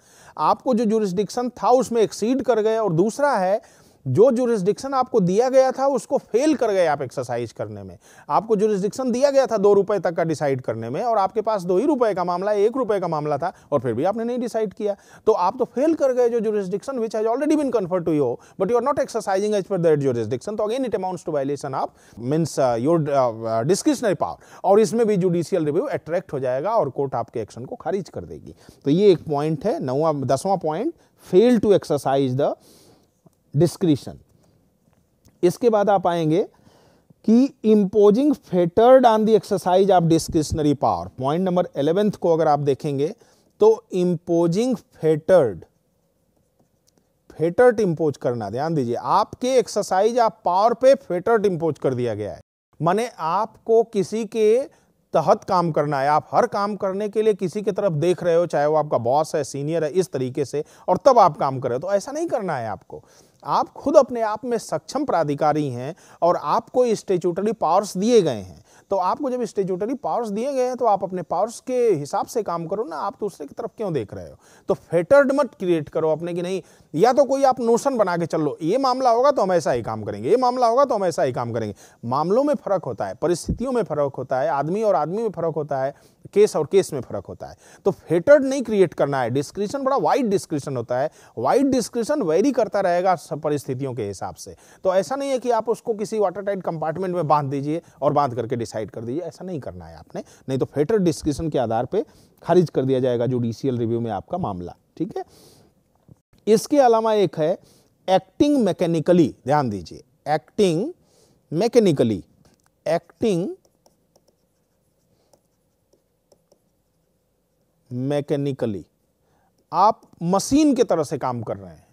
आपको जो जुरिस्डिक्शन था उसमें एक्सीड कर गए और दूसरा है जो जुरिस्डिक्शन आपको दिया गया था उसको फेल कर गए आप एक्सरसाइज करने में आपको जुरिस्डिक्शन दिया गया था दो रुपए तक का डिसाइड करने में और आपके पास दो ही रुपए का मामला एक रुपए का मामला था और फिर भी आपने नहीं डिसाइड किया तो आप तो फेल कर गए जो jurisdiction which has already been conferred to you but you are not exercising as per that jurisdiction तो again it amounts to violation of means your discretionary power और इसमें भी जुडिशियल रिव्यू अट्रैक्ट हो जाएगा और कोर्ट आपके एक्शन को खारिज कर देगी तो ये एक पॉइंट है नौवा दसवां point fail to exercise the discretion इसके बाद आप आएंगे कि imposing fetters on the exercise of discretionary power point number eleventh को अगर आप देखेंगे तो इम्पोजिंग फेटर्ड फेटर्ट इम्पोज करना ध्यान दीजिए आपके एक्सरसाइज आप पावर पे फेटर्ट इम्पोज कर दिया गया है माने आपको किसी के तहत काम करना है आप हर काम करने के लिए किसी की तरफ देख रहे हो चाहे वो आपका बॉस है सीनियर है इस तरीके से और तब आप काम कर रहे हो तो ऐसा नहीं करना है आपको आप खुद अपने आप में सक्षम प्राधिकारी हैं और आपको स्टेचुटरी पावर्स दिए गए हैं तो आपको जब स्टेचुटरी पावर्स दिए गए हैं तो आप अपने पावर्स के हिसाब से काम करो ना आप दूसरे तो की तरफ क्यों देख रहे हो तो फेटर्ड मत क्रिएट करो अपने कि नहीं या तो कोई आप नोशन बना के चल लो ये मामला होगा तो हम ऐसा ही काम करेंगे ये मामला होगा तो हम ऐसा ही काम करेंगे मामलों में फ़र्क होता है परिस्थितियों में फ़र्क होता है आदमी और आदमी में फ़र्क होता है केस और केस में फ़र्क होता है तो फेटर्ड नहीं क्रिएट करना है डिस्क्रिप्शन बड़ा वाइड डिस्क्रिप्शन होता है वाइड डिस्क्रिप्शन वेरी करता रहेगा सब परिस्थितियों के हिसाब से तो ऐसा नहीं है कि आप उसको किसी वाटर टाइट कंपार्टमेंट में बांध दीजिए और बांध करके डिसाइड कर दीजिए ऐसा नहीं करना है आपने नहीं तो फेटर्ड डिस्क्रिप्शन के आधार पर खारिज कर दिया जाएगा जुडिशियल रिव्यू में आपका मामला ठीक है इसके अलावा एक है एक्टिंग मैकेनिकली ध्यान दीजिए एक्टिंग मैकेनिकली एक्टिंग मैकेनिकली आप मशीन की तरह से काम कर रहे हैं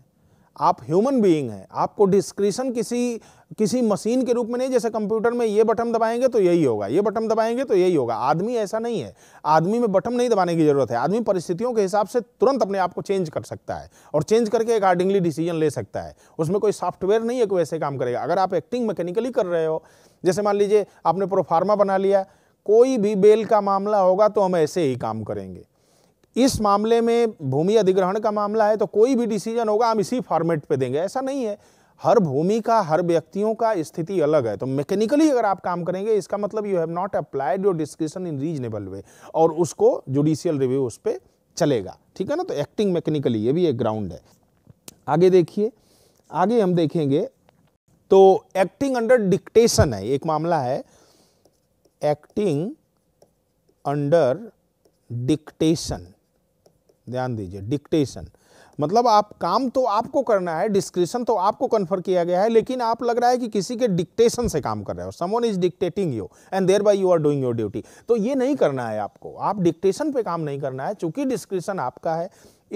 आप ह्यूमन बीइंग हैं आपको डिस्क्रिशन किसी किसी मशीन के रूप में नहीं जैसे कंप्यूटर में ये बटन दबाएंगे तो यही होगा ये बटन दबाएंगे तो यही होगा आदमी ऐसा नहीं है आदमी में बटन नहीं दबाने की ज़रूरत है आदमी परिस्थितियों के हिसाब से तुरंत अपने आप को चेंज कर सकता है और चेंज करके अकॉर्डिंगली डिसीजन ले सकता है उसमें कोई सॉफ्टवेयर नहीं है कि वैसे काम करेगा अगर आप एक्टिंग मैकेनिकली कर रहे हो जैसे मान लीजिए आपने प्रोफार्मा बना लिया कोई भी बेल का मामला होगा तो हम ऐसे ही काम करेंगे इस मामले में भूमि अधिग्रहण का मामला है तो कोई भी डिसीजन होगा हम इसी फॉर्मेट पे देंगे ऐसा नहीं है हर भूमि का हर व्यक्तियों का स्थिति अलग है तो मैकेनिकली अगर आप काम करेंगे इसका मतलब you have not applied your description in reasonable way और उसको जुडिशियल रिव्यू उस पर चलेगा ठीक है ना तो एक्टिंग मैकेनिकली ये भी एक ग्राउंड है आगे देखिए आगे हम देखेंगे तो एक्टिंग अंडर डिक्टेशन है एक मामला है एक्टिंग अंडर डिक्टेशन ध्यान दीजिए डिक्टेशन मतलब आप काम तो आपको करना है डिस्क्रिप्शन तो आपको कन्फर किया गया है लेकिन आप लग रहा है कि किसी के डिक्टेशन से काम कर रहे हो someone is dictating you and thereby you are doing your duty तो ये नहीं करना है आपको आप डिक्टेशन पे काम नहीं करना है चूंकि डिस्क्रिप्शन आपका है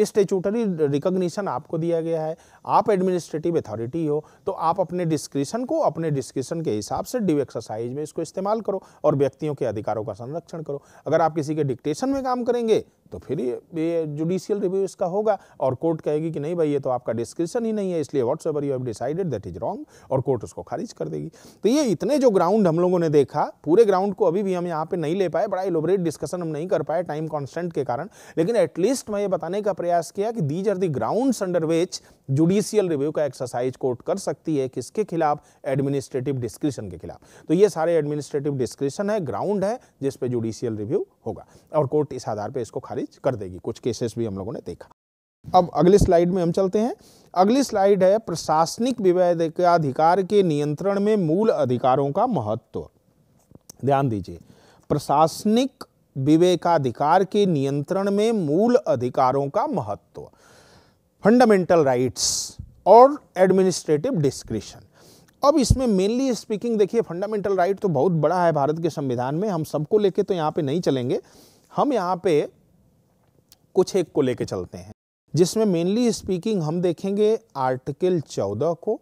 स्टेचुटरी रिकॉग्निशन आपको दिया गया है आप एडमिनिस्ट्रेटिव अथॉरिटी हो तो आप अपने डिस्क्रिप्शन को अपने डिस्क्रिप्शन के हिसाब से ड्यू एक्सरसाइज में इसको इस्तेमाल करो और व्यक्तियों के अधिकारों का संरक्षण करो अगर आप किसी के डिक्टेशन में काम करेंगे तो फिर ये जुडिशियल रिव्यू इसका होगा और कोर्ट कहेगी कि नहीं भाई ये तो आपका डिस्क्रिप्शन ही नहीं है इसलिए whatsoever you have decided that is wrong और कोर्ट उसको खारिज कर देगी तो ये इतने जो ग्राउंड हम लोगों ने देखा पूरे ग्राउंड को अभी भी हम यहाँ पे नहीं ले पाए बड़ा इलोबरेट डिस्कशन हम नहीं कर पाए टाइम कॉन्स्टेंट के कारण लेकिन एटलीस्ट मैं ये बताने का प्रयास किया कि these are the ground under which judicial review का एक्सरसाइज कोर्ट कर सकती है किसके खिलाफ एडमिनिस्ट्रेटिव डिस्क्रिप्शन के खिलाफ तो ये सारे एडमिनिस्ट्रेटिव डिस्क्रिप्शन है ग्राउंड है जिसपे जुडिशियल रिव्यू होगा और कोर्ट इस आधार पर इसको खारिज खारिज कर देगी कुछ केसेस भी हम लोगों ने देखा अब अगली स्लाइड में हम चलते हैं अगली स्लाइड है प्रशासनिक अधिकार के नियंत्रण में मूल अधिकारों का महत्व ध्यान दीजिए प्रशासनिक विवेकाधिकार के नियंत्रण में मूल अधिकारों का महत्व फंडामेंटल राइट्स और एडमिनिस्ट्रेटिव डिस्क्रिशन अब इसमें मेनली स्पीकिंग देखिए फंडामेंटल राइट तो बहुत बड़ा है भारत के संविधान में हम सबको लेके तो यहाँ पे नहीं चलेंगे हम यहाँ पे कुछ एक को लेके चलते हैं जिसमें मेनली स्पीकिंग हम देखेंगे आर्टिकल 14 को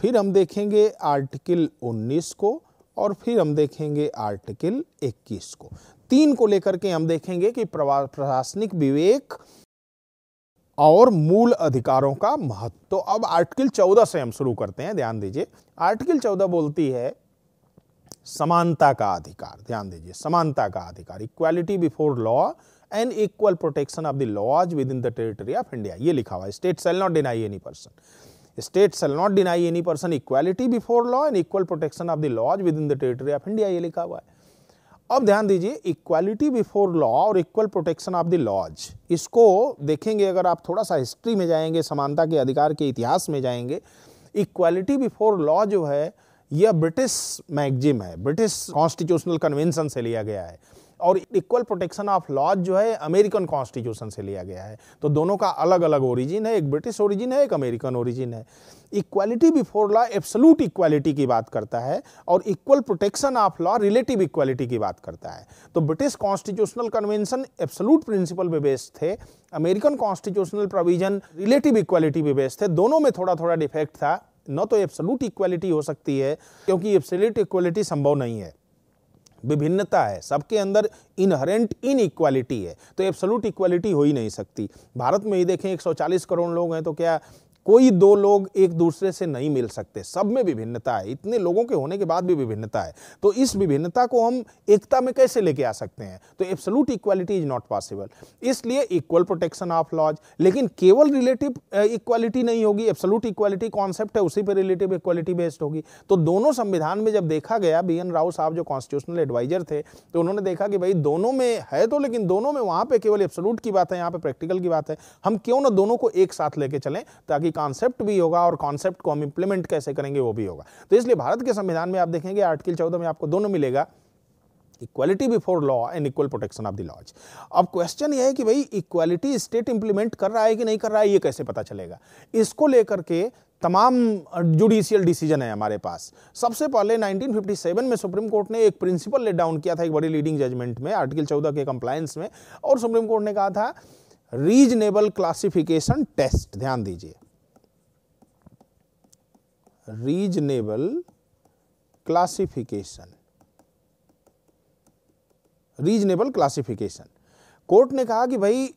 फिर हम देखेंगे आर्टिकल 19 को और फिर हम देखेंगे आर्टिकल 21 को तीन को लेकर के हम देखेंगे कि प्रशासनिक विवेक और मूल अधिकारों का महत्व तो अब आर्टिकल 14 से हम शुरू करते हैं ध्यान दीजिए आर्टिकल 14 बोलती है समानता का अधिकार ध्यान दीजिए समानता का अधिकार equality before law and equal protection of the laws within the territory of India ये लिखा हुआ है state shall not deny any person state shall not deny any person equality before law and equal protection of the laws within the territory of India ये लिखा हुआ है अब ध्यान दीजिए इक्वालिटी बिफोर लॉ और equal protection of the laws इसको देखेंगे अगर आप थोड़ा सा हिस्ट्री में जाएंगे समानता के अधिकार के इतिहास में जाएंगे इक्वालिटी बिफोर लॉ जो है यह ब्रिटिश मैगजिम है ब्रिटिश कॉन्स्टिट्यूशनल कन्वेंशन से लिया गया है और इक्वल प्रोटेक्शन ऑफ लॉज जो है अमेरिकन कॉन्स्टिट्यूशन से लिया गया है तो दोनों का अलग अलग ओरिजिन है एक ब्रिटिश ओरिजिन है एक अमेरिकन ओरिजिन है equality before law absolute equality की बात करता है और equal protection of law relative equality की बात करता है तो British constitutional convention absolute principle पे बेस्ड थे American constitutional provision relative equality पे बेस्ड थे दोनों में थोड़ा थोड़ा डिफेक्ट था न तो एब्सोलूट इक्वालिटी हो सकती है क्योंकि एब्सोल्यूट इक्वालिटी संभव नहीं है विभिन्नता है सबके अंदर इनहरेंट इन इक्वालिटी है तो एब्सोलूट इक्वालिटी हो ही नहीं सकती भारत में ही देखें 140 करोड़ लोग हैं तो क्या कोई दो लोग एक दूसरे से नहीं मिल सकते सब में विभिन्नता है इतने लोगों के होने के बाद भी विभिन्नता है तो इस विभिन्नता को हम एकता में कैसे लेके आ सकते हैं तो absolute equality is not possible इसलिए इक्वल प्रोटेक्शन ऑफ लॉज लेकिन केवल रिलेटिव इक्वालिटी नहीं होगी एब्सोलूट इक्वालिटी कॉन्सेप्ट है उसी पर रिलेटिव इक्वालिटी बेस्ड होगी तो दोनों संविधान में जब देखा गया बी एन राव साहब जो कॉन्स्टिट्यूशनल एडवाइजर थे तो उन्होंने देखा कि भाई दोनों में है तो लेकिन दोनों में वहाँ पर केवल एब्सोलूट की बात है यहाँ पर प्रैक्टिकल की बात है हम क्यों ना दोनों को एक साथ लेके चलें ताकि कॉन्सेप्ट भी होगा और कॉन्सेप्ट को हम इंप्लीमेंट कैसे करेंगे वो भी होगा तो इसलिए भारत के संविधान में आप देखेंगे आर्टिकल चौदह में आपको दोनों मिलेगा equality before law and equal protection of the laws अब क्वेश्चन ये है कि भाई इक्वालिटी स्टेट इंप्लीमेंट कर रहा है कि नहीं कर रहा है ये कैसे पता चलेगा इसको लेकर के तमाम जुडिशियल डिसीजन है हमारे पास सबसे पहले 1957 में सुप्रीम कोर्ट ने एक प्रिंसिपल लेट डाउन किया था एक बड़ी लीडिंग जजमेंट में आर्टिकल 14 के कंप्लायंस में और सुप्रीम कोर्ट ने कहा था रीजनेबल क्लासिफिकेशन टेस्ट ध्यान दीजिए reasonable classification reasonable classification court ने कहा कि भाई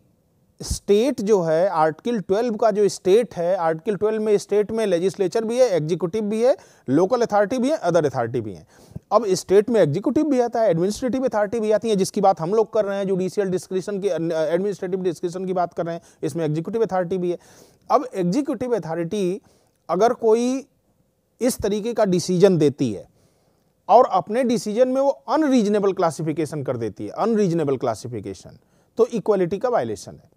स्टेट जो है आर्टिकल 12 का जो स्टेट है आर्टिकल 12 में स्टेट में लेजिस्लेचर भी है एग्जीक्यूटिव भी है लोकल अथॉरिटी भी है अदर अथॉरिटी भी है अब स्टेट में एग्जीक्यूटिव भी आता है एडमिनिस्ट्रेटिव अथॉरिटी भी आती है जिसकी बात हम लोग कर रहे हैं जुडिशियल डिस्क्रिप्शन की एडमिनिस्ट्रेटिव डिस्क्रिप्शन की बात कर रहे हैं इसमें एग्जीक्यूटिव अथॉरिटी भी है अब एग्जीक्यूटिव अथॉरिटी अगर कोई इस तरीके का डिसीजन देती है और अपने डिसीजन में वो अनरीजनेबल क्लासिफिकेशन कर देती है अनरीजनेबल क्लासिफिकेशन तो इक्वलिटी का वायलेशन है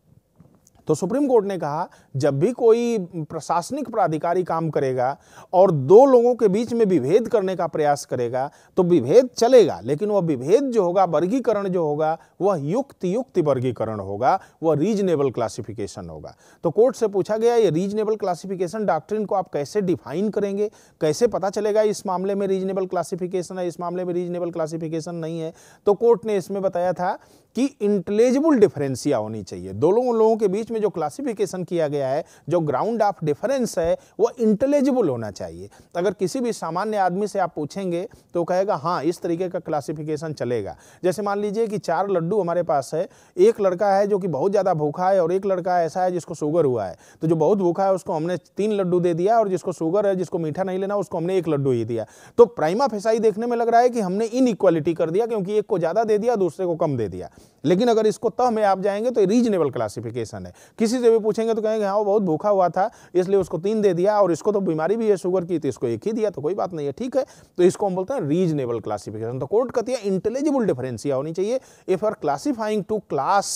तो सुप्रीम कोर्ट ने कहा जब भी कोई प्रशासनिक प्राधिकारी काम करेगा और दो लोगों के बीच में विभेद करने का प्रयास करेगा तो विभेद चलेगा लेकिन वह विभेद जो होगा वर्गीकरण जो होगा वह युक्त युक्त वर्गीकरण होगा वह रीजनेबल क्लासिफिकेशन होगा तो कोर्ट से पूछा गया ये रीजनेबल क्लासिफिकेशन डॉक्ट्रिन को आप कैसे डिफाइन करेंगे कैसे पता चलेगा इस मामले में रीजनेबल क्लासिफिकेशन है इस मामले में रीजनेबल क्लासिफिकेशन नहीं है तो कोर्ट ने इसमें बताया था कि इंटेलिजिबल डिफरेंसिया होनी चाहिए दोनों लोगों के बीच में जो क्लासिफिकेशन किया गया है जो ग्राउंड ऑफ डिफरेंस है वो इंटेलिजिबल होना चाहिए अगर किसी भी सामान्य आदमी से आप पूछेंगे तो कहेगा हाँ इस तरीके का क्लासिफिकेशन चलेगा जैसे मान लीजिए कि चार लड्डू हमारे पास है एक लड़का है जो कि बहुत ज़्यादा भूखा है और एक लड़का ऐसा है जिसको शुगर हुआ है तो जो बहुत भूखा है उसको हमने तीन लड्डू दे दिया और जिसको शुगर है जिसको मीठा नहीं लेना उसको हमने एक लड्डू ही दिया तो प्राइमा फिसाई देखने में लग रहा है कि हमने इन कर दिया क्योंकि एक को ज़्यादा दे दिया दूसरे को कम दे दिया लेकिन अगर इसको त में आप जाएंगे तो रीजनेबल क्लासिफिकेशन है किसी से भी पूछेंगे तो कहेंगे हाँ वो बहुत भूखा हुआ था इसलिए उसको तीन दे दिया और इसको तो बीमारी भी है शुगर की तो इसको एक ही दिया तो कोई बात नहीं है ठीक है तो इसको हम बोलते हैं रीजनेबल क्लासिफिकेशन तो कोर्ट कहती है इंटेलिजिबल डिफरेंसिया होनी चाहिए if are classifying two class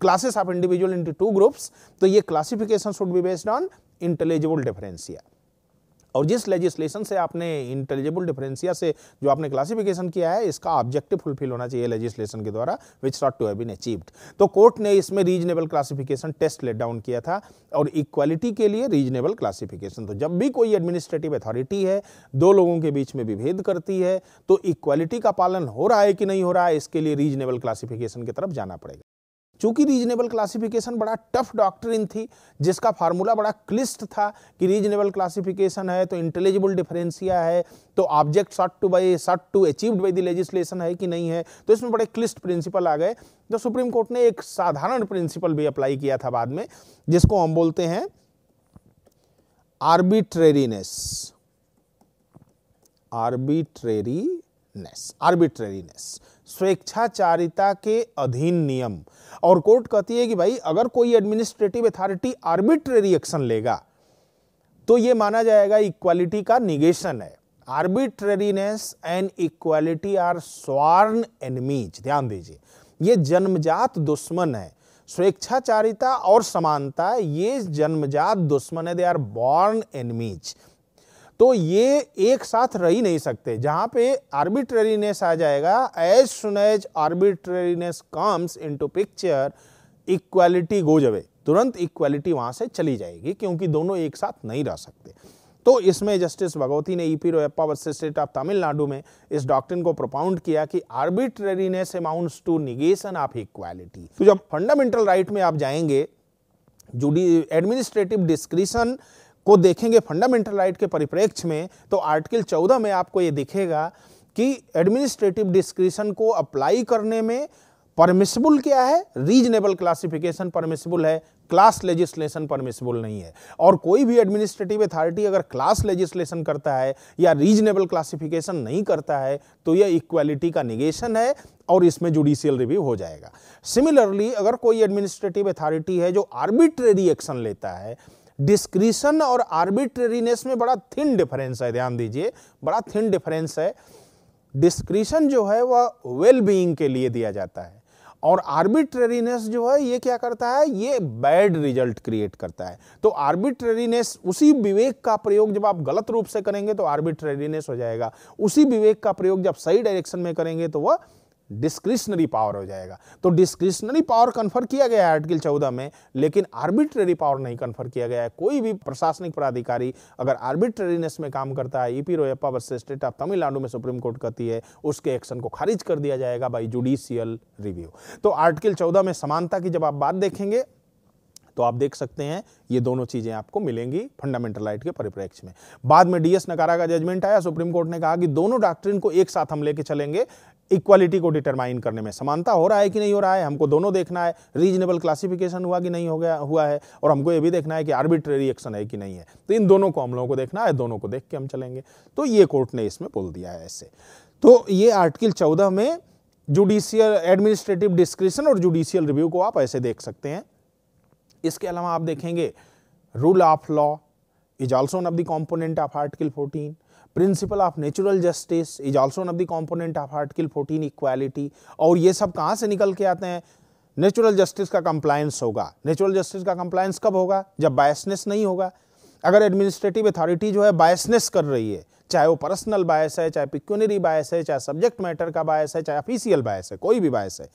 classes of individual into two groups तो ये classification should be based on intelligible differentia और जिस लेजिस्लेशन से आपने इंटेलिजिबल डिफरेंसिया से जो आपने क्लासिफिकेशन किया है इसका ऑब्जेक्टिव फुलफिल होना चाहिए लेजिस्लेशन के द्वारा which not to have been achieved तो कोर्ट ने इसमें reasonable classification test laid down किया था और इक्वालिटी के लिए रीजनेबल क्लासिफिकेशन तो जब भी कोई एडमिनिस्ट्रेटिव अथॉरिटी है दो लोगों के बीच में विभेद करती है तो इक्वालिटी का पालन हो रहा है कि नहीं हो रहा है इसके लिए रीजनेबल क्लासिफिकेशन की तरफ जाना पड़ेगा चूंकि रीजनेबल क्लासिफिकेशन बड़ा टफ डॉक्ट्रिन थी जिसका फार्मूला बड़ा क्लिस्ट था कि रीजनेबल क्लासिफिकेशन है तो इंटेलिजिबल डिफरेंसिया है तो object sought to be sought to achieved by the legislation है कि नहीं है तो इसमें बड़े क्लिस्ट प्रिंसिपल आ गए तो सुप्रीम कोर्ट ने एक साधारण प्रिंसिपल भी अप्लाई किया था बाद में जिसको हम बोलते हैं आर्बिट्रेरीनेस आर्बिट्रेरीनेस आर्बिट्रेरीनेस स्वेच्छाचारिता के अधीन नियम और कोर्ट कहती है कि भाई अगर कोई एडमिनिस्ट्रेटिव अथॉरिटी आर्बिट्रेरी एक्शन लेगा तो यह माना जाएगा इक्वालिटी का निगेशन है arbitrariness and equality are sworn enemies ध्यान दीजिए ये जन्मजात दुश्मन है स्वेच्छाचारिता और समानता ये जन्मजात दुश्मन है दे आर बॉर्न एनमीज तो ये एक साथ रह ही नहीं सकते जहां पे आर्बिट्रेरीनेस आ जाएगा as soon as arbitrariness comes into picture equality goes away तुरंत इक्वालिटी वहां से चली जाएगी क्योंकि दोनों एक साथ नहीं रह सकते तो इसमें जस्टिस भगवती ने E P Royappa versus state of Tamil Nadu में इस डॉक्ट्रिन को प्रोपाउंड किया कि arbitrariness amounts to negation of equality तो जब फंडामेंटल राइट में आप जाएंगे जुडी एडमिनिस्ट्रेटिव डिस्क्रिशन को देखेंगे फंडामेंटल राइट के परिप्रेक्ष्य में तो आर्टिकल चौदह में आपको ये दिखेगा कि एडमिनिस्ट्रेटिव डिस्क्रिशन को अप्लाई करने में परमिसिबल क्या है रीजनेबल क्लासिफिकेशन परमिसिबल है क्लास लेजिस्लेशन परमिसिबल नहीं है और कोई भी एडमिनिस्ट्रेटिव अथॉरिटी अगर क्लास लेजिस्लेशन करता है या रीजनेबल क्लासिफिकेशन नहीं करता है तो यह इक्वालिटी का निगेशन है और इसमें जुडिशियल रिव्यू हो जाएगा सिमिलरली अगर कोई एडमिनिस्ट्रेटिव अथॉरिटी है जो आर्बिट्रेरी एक्शन लेता है डिस्क्रिशन और आर्बिट्रेरीनेस में बड़ा थिन डिफरेंस है ध्यान दीजिए बड़ा थिन डिफरेंस है डिस्क्रिशन जो है वह वेल बीइंग के लिए दिया जाता है और आर्बिट्रेरीनेस जो है ये क्या करता है ये बैड रिजल्ट क्रिएट करता है तो आर्बिट्रेरीनेस उसी विवेक का प्रयोग जब आप गलत रूप से करेंगे तो आर्बिट्रेरीनेस हो जाएगा उसी विवेक का प्रयोग जब सही डायरेक्शन में करेंगे तो वह डिस्क्रिशनरी पावर हो जाएगा तो डिस्क्रिशनरी पावर कन्फर किया गया है आर्टिकल चौदह में लेकिन आर्बिट्रेरी पावर नहीं कन्फर किया गया है कोई भी प्रशासनिक पदाधिकारी अगर आर्बिट्रेरीनेस में काम करता है E P Royappa versus state of Tamil Nadu में सुप्रीम कोर्ट कहती है उसके एक्शन को खारिज कर दिया जाएगा बाई जुडिशियल रिव्यू तो आर्टिकल चौदह में समानता की जब आप बात देखेंगे तो आप देख सकते हैं ये दोनों चीज़ें आपको मिलेंगी फंडामेंटल राइट के परिप्रेक्ष्य में बाद में डीएस नकारा का जजमेंट आया सुप्रीम कोर्ट ने कहा कि दोनों डॉक्ट्रिन को एक साथ हम लेके चलेंगे इक्वालिटी को डिटरमाइन करने में समानता हो रहा है कि नहीं हो रहा है हमको दोनों देखना है रीजनेबल क्लासिफिकेशन हुआ कि नहीं हो गया हुआ है और हमको ये भी देखना है कि आर्बिट्रेरी एक्शन है कि नहीं है तो इन दोनों को हम लोगों को देखना है दोनों को देख के हम चलेंगे तो ये कोर्ट ने इसमें बोल दिया है ऐसे तो ये आर्टिकल चौदह में जुडिशियल एडमिनिस्ट्रेटिव डिस्क्रिशन और जुडिशियल रिव्यू को आप ऐसे देख सकते हैं इसके अलावा आप देखेंगे rule of law is also one of the component of article fourteen principle of natural justice is also one of the component of article fourteen equality और ये सब कहाँ से निकल के आते हैं नेचुरल जस्टिस का कंप्लायंस होगा नेचुरल जस्टिस का कंप्लायंस कब होगा जब बायसनेस नहीं होगा अगर एडमिनिस्ट्रेटिव अथॉरिटी जो है बायसनेस कर रही है चाहे वो पर्सनल बायस है चाहे पिक्यूनरी बायस है चाहे सब्जेक्ट मैटर का बायस है चाहे ऑफिशियल बायस है कोई भी बायस है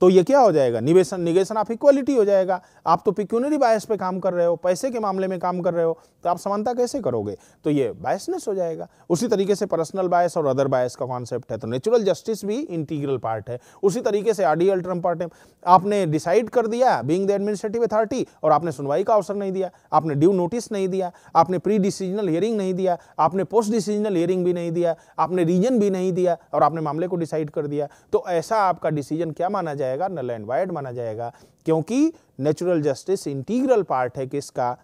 तो ये क्या हो जाएगा निवेशन निगेशन ऑफ इक्वलिटी हो जाएगा आप तो पिक्यूनरी बायस पे काम कर रहे हो पैसे के मामले में काम कर रहे हो तो आप समानता कैसे करोगे तो ये बायसनेस हो जाएगा उसी तरीके से पर्सनल बायस और अदर बायस का कॉन्सेप्ट है तो नेचुरल जस्टिस भी इंटीग्रल पार्ट है उसी तरीके से आर्डियल टर्म पार्ट है आपने डिसाइड कर दिया बींग द एडमिनिस्ट्रेटिव अथॉरिटी और आपने सुनवाई का अवसर नहीं दिया आपने ड्यू नोटिस नहीं दिया आपने प्री डिसीजनल हियरिंग नहीं दिया आपने पोस्ट डिसीजनल हियरिंग भी नहीं दिया आपने रीजन भी नहीं दिया और आपने मामले को डिसाइड कर दिया तो ऐसा आपका डिसीजन क्या माना जाए जाएगा नल एंड वाइड माना जाएगा क्योंकि नेचुरल जस्टिस इंटीग्रल पार्ट है किसका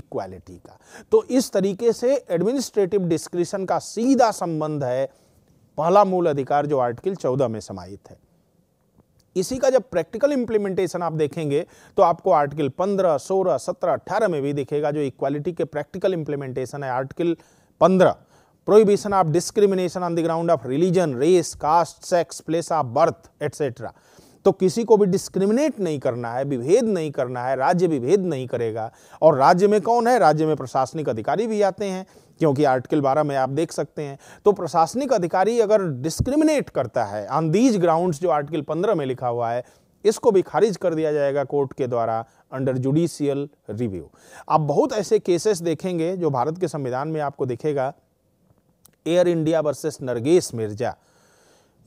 इक्वालिटी का तो इस तरीके से एडमिनिस्ट्रेटिव डिस्क्रिशन का सीधा संबंध है पहला मूल अधिकार जो आर्टिकल चौदह में समाहित है इसी का जब प्रैक्टिकल इंप्लीमेंटेशन आप देखेंगे तो आपको आर्टिकल 15, 16, 17, 18 में भी दिखेगा जो इक्वालिटी के प्रैक्टिकल इंप्लीमेंटेशन है article 15 prohibition of discrimination on the ground of religion race caste sex place of birth etcetera तो किसी को भी डिस्क्रिमिनेट नहीं करना है विभेद नहीं करना है राज्य विभेद नहीं करेगा और राज्य में कौन है राज्य में प्रशासनिक अधिकारी भी आते हैं क्योंकि आर्टिकल 12 में आप देख सकते हैं तो प्रशासनिक अधिकारी अगर डिस्क्रिमिनेट करता है ऑन दीज ग्राउंड्स जो आर्टिकल 15 में लिखा हुआ है इसको भी खारिज कर दिया जाएगा कोर्ट के द्वारा अंडर जुडिशियल रिव्यू आप बहुत ऐसे केसेस देखेंगे जो भारत के संविधान में आपको दिखेगा Air India versus Nargesh Mirza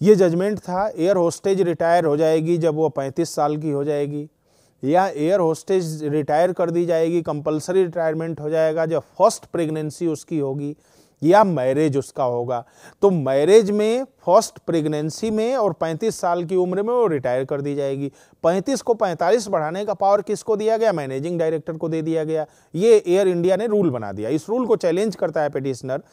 ये जजमेंट था एयर होस्टेज रिटायर हो जाएगी जब वो 35 साल की हो जाएगी या एयर होस्टेज रिटायर कर दी जाएगी कंपलसरी रिटायरमेंट हो जाएगा जब फर्स्ट प्रेगनेंसी उसकी होगी या मैरिज उसका होगा तो मैरिज में फर्स्ट प्रेगनेंसी में और 35 साल की उम्र में वो रिटायर कर दी जाएगी 35 को 45 बढ़ाने का पावर किसको दिया गया मैनेजिंग डायरेक्टर को दे दिया गया ये एयर इंडिया ने रूल बना दिया इस रूल को चैलेंज करता है पिटिशनर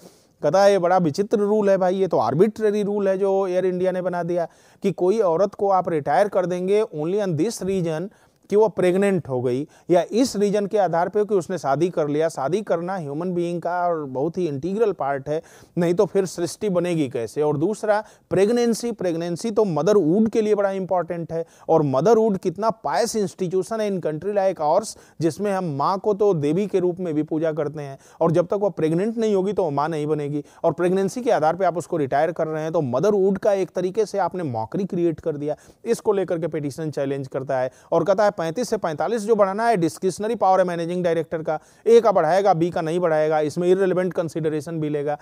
कहता है ये बड़ा विचित्र रूल है भाई ये तो आर्बिट्ररी रूल है जो एयर इंडिया ने बना दिया कि कोई औरत को आप रिटायर कर देंगे ओनली ऑन दिस रीजन कि वो प्रेग्नेंट हो गई या इस रीज़न के आधार पे कि उसने शादी कर लिया शादी करना ह्यूमन बीइंग का और बहुत ही इंटीग्रल पार्ट है नहीं तो फिर सृष्टि बनेगी कैसे और दूसरा प्रेगनेंसी प्रेगनेंसी तो मदरवुड के लिए बड़ा इंपॉर्टेंट है और मदरवुड कितना पायस इंस्टीट्यूशन है इन कंट्री लाइक आवर्स जिसमें हम माँ को तो देवी के रूप में भी पूजा करते हैं और जब तक वो प्रेग्नेंट नहीं होगी तो माँ नहीं बनेगी और प्रेगनेंसी के आधार पर आप उसको रिटायर कर रहे हैं तो मदरवुड का एक तरीके से आपने मौकरी क्रिएट कर दिया इसको लेकर के पिटिशन चैलेंज करता है और कहता है पैंतीस से पैंतालीस जो बढ़ाना है डिस्क्रिशनरी पावर है मैनेजिंग डायरेक्टर का ए का बढ़ाएगा बी का नहीं बढ़ाएगा इसमें इरेलीवेंट कंसिडरेशन भी लेगा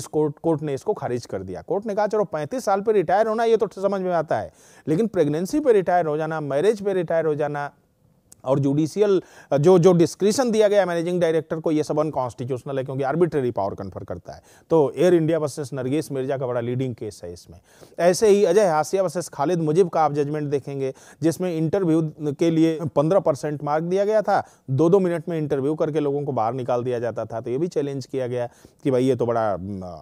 इस कोर्ट कोर्ट ने इसको खारिज कर दिया कोर्ट ने कहा चलो पैंतीस साल पर रिटायर होना ये तो समझ में आता है लेकिन प्रेगनेंसी पर रिटायर हो जाना मैरिज पर रिटायर हो जाना और जुडिशियल जो जो डिस्क्रिप्शन दिया गया मैनेजिंग डायरेक्टर को ये सब अनकॉन्स्टिट्यूशनल है क्योंकि आर्बिट्रेरी पावर कन्फर करता है तो Air India versus Nargesh Mirza का बड़ा लीडिंग केस है इसमें ऐसे ही अजय हासिया वर्सेस खालिद मुजिब का आप जजमेंट देखेंगे जिसमें इंटरव्यू के लिए पंद्रह परसेंट मार्क दिया गया था दो दो मिनट में इंटरव्यू करके लोगों को बाहर निकाल दिया जाता था तो ये भी चैलेंज किया गया कि भाई ये तो बड़ा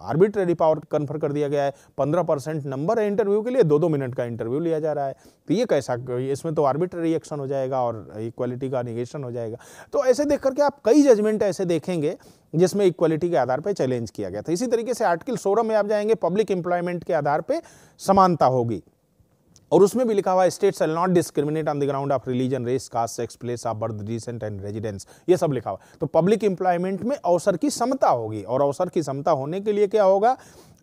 आर्बिट्रेरी पावर कन्फर कर दिया गया है पंद्रह नंबर है इंटरव्यू के लिए दो दो मिनट का इंटरव्यू लिया जा रहा है तो ये कैसा इसमें तो आर्बिट्रेरी एक्शन हो जाएगा और इक्वालिटी का निगेशन हो जाएगा तो ऐसे देख करके आप कई जजमेंट ऐसे देखेंगे जिसमें इक्वालिटी के आधार पर चैलेंज किया गया था तो इसी तरीके से आर्टिकल सोलह में आप जाएंगे पब्लिक एम्प्लॉयमेंट के आधार पर समानता होगी और उसमें भी लिखा हुआ है state shall not discriminate on the ground of religion race caste sex place of birth descent and residence ये सब लिखा हुआ तो पब्लिक एम्प्लॉयमेंट में अवसर की समता होगी और अवसर की समता होने के लिए क्या होगा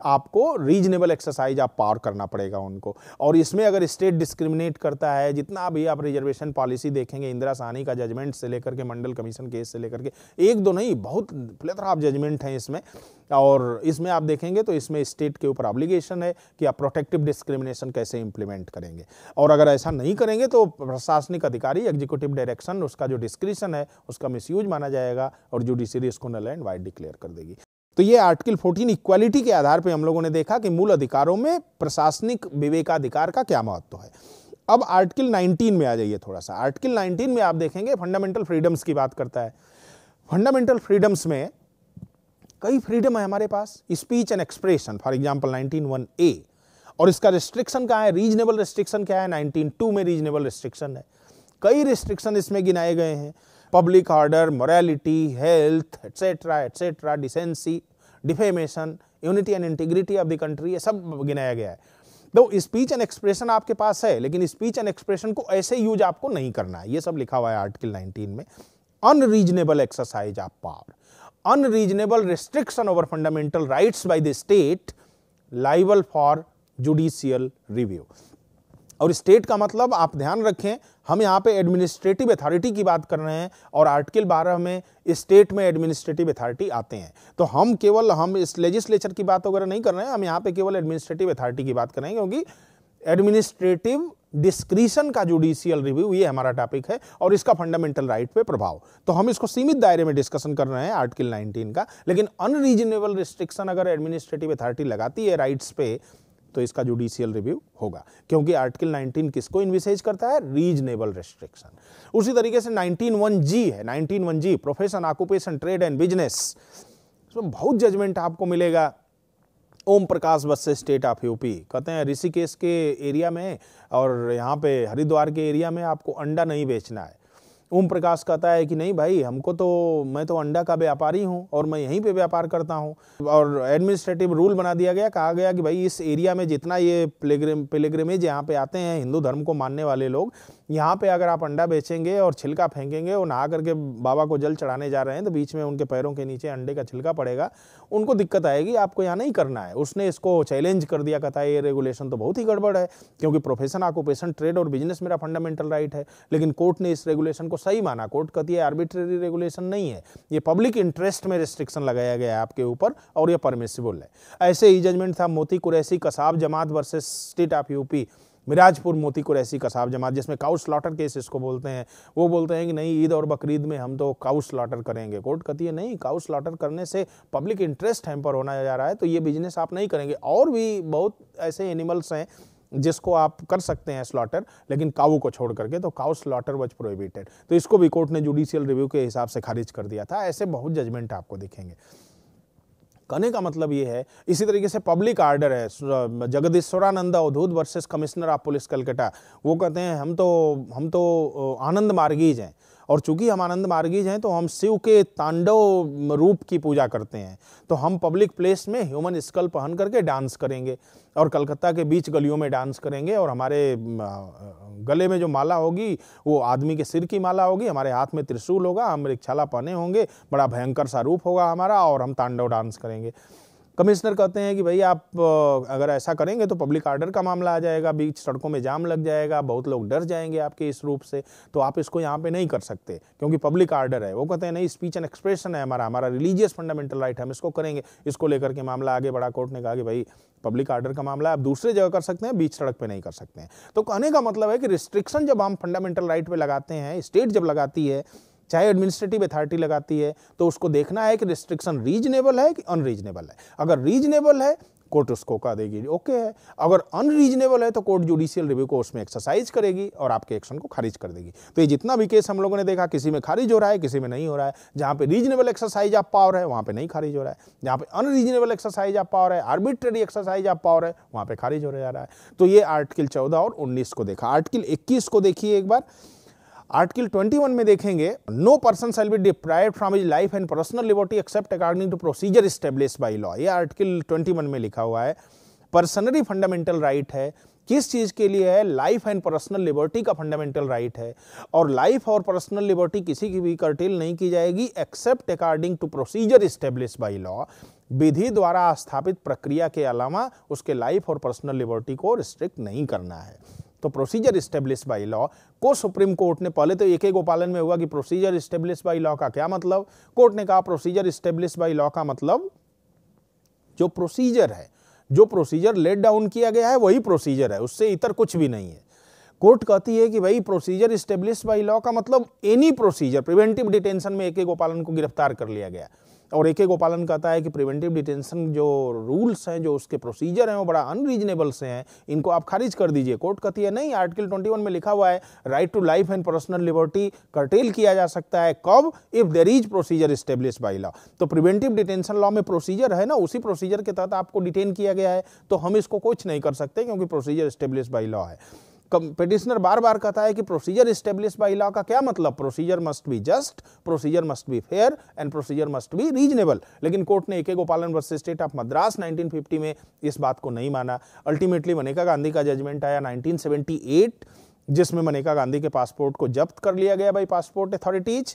आपको रीजनेबल एक्सरसाइज आप पावर करना पड़ेगा उनको और इसमें अगर स्टेट डिस्क्रिमिनेट करता है जितना भी आप रिजर्वेशन पॉलिसी देखेंगे इंदिरा सानी का जजमेंट से लेकर के मंडल कमीशन केस से लेकर के एक दो नहीं बहुत प्लेथरा आप जजमेंट हैं इसमें और इसमें आप देखेंगे तो इसमें स्टेट के ऊपर ऑब्लिगेशन है कि आप प्रोटेक्टिव डिस्क्रिमिनेशन कैसे इंप्लीमेंट करेंगे और अगर ऐसा नहीं करेंगे तो प्रशासनिक अधिकारी एग्जीक्यूटिव डायरेक्शन उसका जो डिस्क्रिप्शन है उसका मिसयूज माना जाएगा और जुडिशरी इसको नल एंड वाइट डिक्लेयर कर देगी तो ये आर्टिकल 14 इक्वालिटी के आधार पर हम लोगों ने देखा कि मूल अधिकारों में प्रशासनिक विवेकाधिकार का क्या महत्व है अब आर्टिकल 19 में आ जाइए थोड़ा सा आर्टिकल 19 में आप देखेंगे फंडामेंटल फ्रीडम्स की बात करता है फंडामेंटल फ्रीडम्स में कई फ्रीडम है हमारे पास speech and expression for example nineteen one A और इसका रिस्ट्रिक्शन क्या है रीजनेबल रिस्ट्रिक्शन क्या है नाइनटीन टू में रीजनेबल रिस्ट्रिक्शन है कई रिस्ट्रिक्शन इसमें गिनाए गए हैं public order morality health etcetera etcetera decency defamation unity and integrity of the country ये सब गिनाया गया है तो स्पीच एंड एक्सप्रेशन आपके पास है लेकिन स्पीच एंड एक्सप्रेशन को ऐसे यूज आपको नहीं करना है ये सब लिखा हुआ है आर्टिकल 19 में unreasonable exercise of power unreasonable restriction over fundamental rights by the state liable for judicial review और स्टेट का मतलब आप ध्यान रखें हम यहाँ पे एडमिनिस्ट्रेटिव अथॉरिटी की बात कर रहे हैं और आर्टिकल 12 में स्टेट में एडमिनिस्ट्रेटिव अथॉरिटी आते हैं तो हम केवल हम इस लेजिस्लेचर की बात वगैरह नहीं कर रहे हैं हम यहाँ पे केवल एडमिनिस्ट्रेटिव अथॉरिटी की बात कर रहे हैं क्योंकि एडमिनिस्ट्रेटिव डिस्क्रिशन का जुडिशियल रिव्यू ये हमारा टॉपिक है और इसका फंडामेंटल राइट पे प्रभाव तो हम इसको सीमित दायरे में डिस्कशन कर रहे हैं आर्टिकल 19 का लेकिन अनरीजनेबल रिस्ट्रिक्शन अगर एडमिनिस्ट्रेटिव अथॉरिटी लगाती है राइट्स पे तो इसका जुडिशियल रिव्यू होगा क्योंकि आर्टिकल 19 किसको इन्विसेज करता है रीजनेबल रेस्ट्रिक्शन उसी तरीके से 191 जी है 191 G profession occupation trade and business तो बहुत जजमेंट आपको मिलेगा Om Prakash versus state of UP कहते हैं ऋषिकेश के एरिया में और यहाँ पे हरिद्वार के एरिया में आपको अंडा नहीं बेचना है ओम प्रकाश कहता है कि नहीं भाई हमको तो मैं तो अंडा का व्यापारी हूँ और मैं यहीं पे व्यापार करता हूँ और एडमिनिस्ट्रेटिव रूल बना दिया गया कहा गया कि भाई इस एरिया में जितना ये प्लेग्रेम प्लेग्रेमेज यहाँ पे आते हैं हिंदू धर्म को मानने वाले लोग यहाँ पे अगर आप अंडा बेचेंगे और छिलका फेंकेंगे और नहा करके बाबा को जल चढ़ाने जा रहे हैं तो बीच में उनके पैरों के नीचे अंडे का छिलका पड़ेगा उनको दिक्कत आएगी आपको यहाँ नहीं करना है उसने इसको चैलेंज कर दिया कहता है ये रेगुलेशन तो बहुत ही गड़बड़ है क्योंकि प्रोफेशन ऑक्यूपेशन ट्रेड और बिजनेस मेरा फंडामेंटल राइट है लेकिन कोर्ट ने इस रेगुलेशन को को सही माना कोर्ट कहती है आर्बिट्रेरी रेगुलेशन नहीं है ये पब्लिक इंटरेस्ट में रिस्ट्रिक्शन लगाया गया है आपके ऊपर और ये परमिसिबल है ऐसे ही जजमेंट था Moti Quraishi Kasab Jamat versus state of UP Mirzapur Moti Quraishi Kasab जमात जिसमें काउ स्लॉटर केस इसको बोलते हैं वो बोलते हैं कि नहीं ईद और बकरीद में हम तो काउ स्लॉटर करेंगे कोर्ट कहती है नहीं काउ स्लॉटर करने से पब्लिक इंटरेस्ट हेम्पर होना जा रहा है तो ये बिजनेस आप नहीं करेंगे और भी बहुत ऐसे एनिमल्स हैं जिसको आप कर सकते हैं स्लॉटर लेकिन काऊ को छोड़ करके तो काउ स्लॉटर वॉज प्रोहिबिटेड तो इसको भी कोर्ट ने जुडिशियल रिव्यू के हिसाब से खारिज कर दिया था ऐसे बहुत जजमेंट आपको दिखेंगे कहने का मतलब ये है इसी तरीके से पब्लिक आर्डर है Jagadishwaranand Avadhuta versus commissioner of police Calcutta वो कहते हैं हम तो हम तो आनंद मार्गीज हैं और चूंकि हम आनंद मार्गीज हैं तो हम शिव के तांडव रूप की पूजा करते हैं तो हम पब्लिक प्लेस में ह्यूमन स्कल पहन करके डांस करेंगे और कलकत्ता के बीच गलियों में डांस करेंगे और हमारे गले में जो माला होगी वो आदमी के सिर की माला होगी हमारे हाथ में त्रिशूल होगा हम रिक्छाला पहने होंगे बड़ा भयंकर सा रूप होगा हमारा और हम तांडव डांस करेंगे कमिश्नर कहते हैं कि भाई आप अगर ऐसा करेंगे तो पब्लिक आर्डर का मामला आ जाएगा बीच सड़कों में जाम लग जाएगा बहुत लोग डर जाएंगे आपके इस रूप से तो आप इसको यहाँ पे नहीं कर सकते क्योंकि पब्लिक आर्डर है वो कहते हैं नहीं स्पीच एंड एक्सप्रेशन है हमारा हमारा रिलीजियस फंडामेंटल राइट हम इसको करेंगे इसको लेकर के मामला आगे बड़ा कोर्ट ने कहा कि भाई पब्लिक आर्डर का मामला आप दूसरे जगह कर सकते हैं बीच सड़क पर नहीं कर सकते हैं तो कहने का मतलब है कि रिस्ट्रिक्शन जब हम फंडामेंटल राइट पर लगाते हैं स्टेट जब लगाती है चाहे एडमिनिस्ट्रेटिव अथॉरिटी लगाती है तो उसको देखना है कि रिस्ट्रिक्शन रीजनेबल है कि अनरीजनेबल है अगर रीजनेबल है कोर्ट उसको कह देगी ओके है अगर अनरीजनेबल है तो कोर्ट जुडिशियल रिव्यू को उसमें एक्सरसाइज करेगी और आपके एक्शन को खारिज कर देगी तो ये जितना भी केस हम लोगों ने देखा किसी में खारिज हो रहा है किसी में नहीं हो रहा है जहाँ पे रीजनेबल एक्सरसाइज आप पावर है वहाँ पे नहीं खारिज हो रहा है जहाँ पे अनरीजनेबल एक्सरसाइज आप पावर है आर्बिट्रेरी एक्सरसाइज आप पावर है वहाँ पे खारिज हो जा रहा है तो ये आर्टिकल चौदह और उन्नीस को देखा आर्टिकल इक्कीस को देखिए एक बार आर्टिकल 21 में देखेंगे no person shall be deprive from his life and personal liberty except according to procedure establish by law ये आर्टिकल 21 में लिखा हुआ है पर्सनली फंडामेंटल राइट है किस चीज़ के लिए है लाइफ एंड पर्सनल लिबर्टी का फंडामेंटल राइट right है और लाइफ और पर्सनल लिबर्टी किसी की भी कर्टिल नहीं की जाएगी except according to procedure establish by law विधि द्वारा स्थापित प्रक्रिया के अलावा उसके लाइफ और पर्सनल लिबर्टी को रिस्ट्रिक्ट नहीं करना है तो प्रोसीजर स्टेब्लिश बाय लॉ को सुप्रीम कोर्ट ने पहले तो एक ही गोपालन में हुआ कि प्रोसीजर स्टेब्लिश बाय लॉ का क्या मतलब कोर्ट ने कहा प्रोसीजर स्टेब्लिश बाय लॉ का मतलब जो प्रोसीजर है जो प्रोसीजर लेट डाउन किया गया है वही प्रोसीजर है उससे इतर कुछ भी नहीं है कोर्ट कहती है कि भाई प्रोसीजर स्टेब्लिश बाय लॉ का मतलब एनी प्रोसीजर प्रिवेंटिव डिटेंशन में एक गोपालन को गिरफ्तार कर लिया गया और ए के गोपालन कहता है कि प्रिवेंटिव डिटेंशन जो रूल्स हैं जो उसके प्रोसीजर हैं वो बड़ा अनरीजनेबल से हैं इनको आप खारिज कर दीजिए कोर्ट कहती है नहीं आर्टिकल 21 में लिखा हुआ है right to life and personal liberty curtail किया जा सकता है कब if there is procedure establish by law तो प्रिवेंटिव डिटेंशन लॉ में प्रोसीजर है ना उसी प्रोसीजर के तहत आपको डिटेन किया गया है तो हम इसको कुछ नहीं कर सकते क्योंकि प्रोसीजर स्टेब्लिश बाई लॉ है पिटिशनर बार बार कहता है कि प्रोसीजर इस्टेब्लिश बाई लॉ का क्या मतलब procedure must be just procedure must be fair and procedure must be reasonable लेकिन कोर्ट ने एक गोपालन वर्सेज स्टेट ऑफ मद्रास 1950 में इस बात को नहीं माना अल्टीमेटली मनेका गांधी का जजमेंट आया 1978 जिसमें मनेका गांधी के पासपोर्ट को जब्त कर लिया गया by passport authorities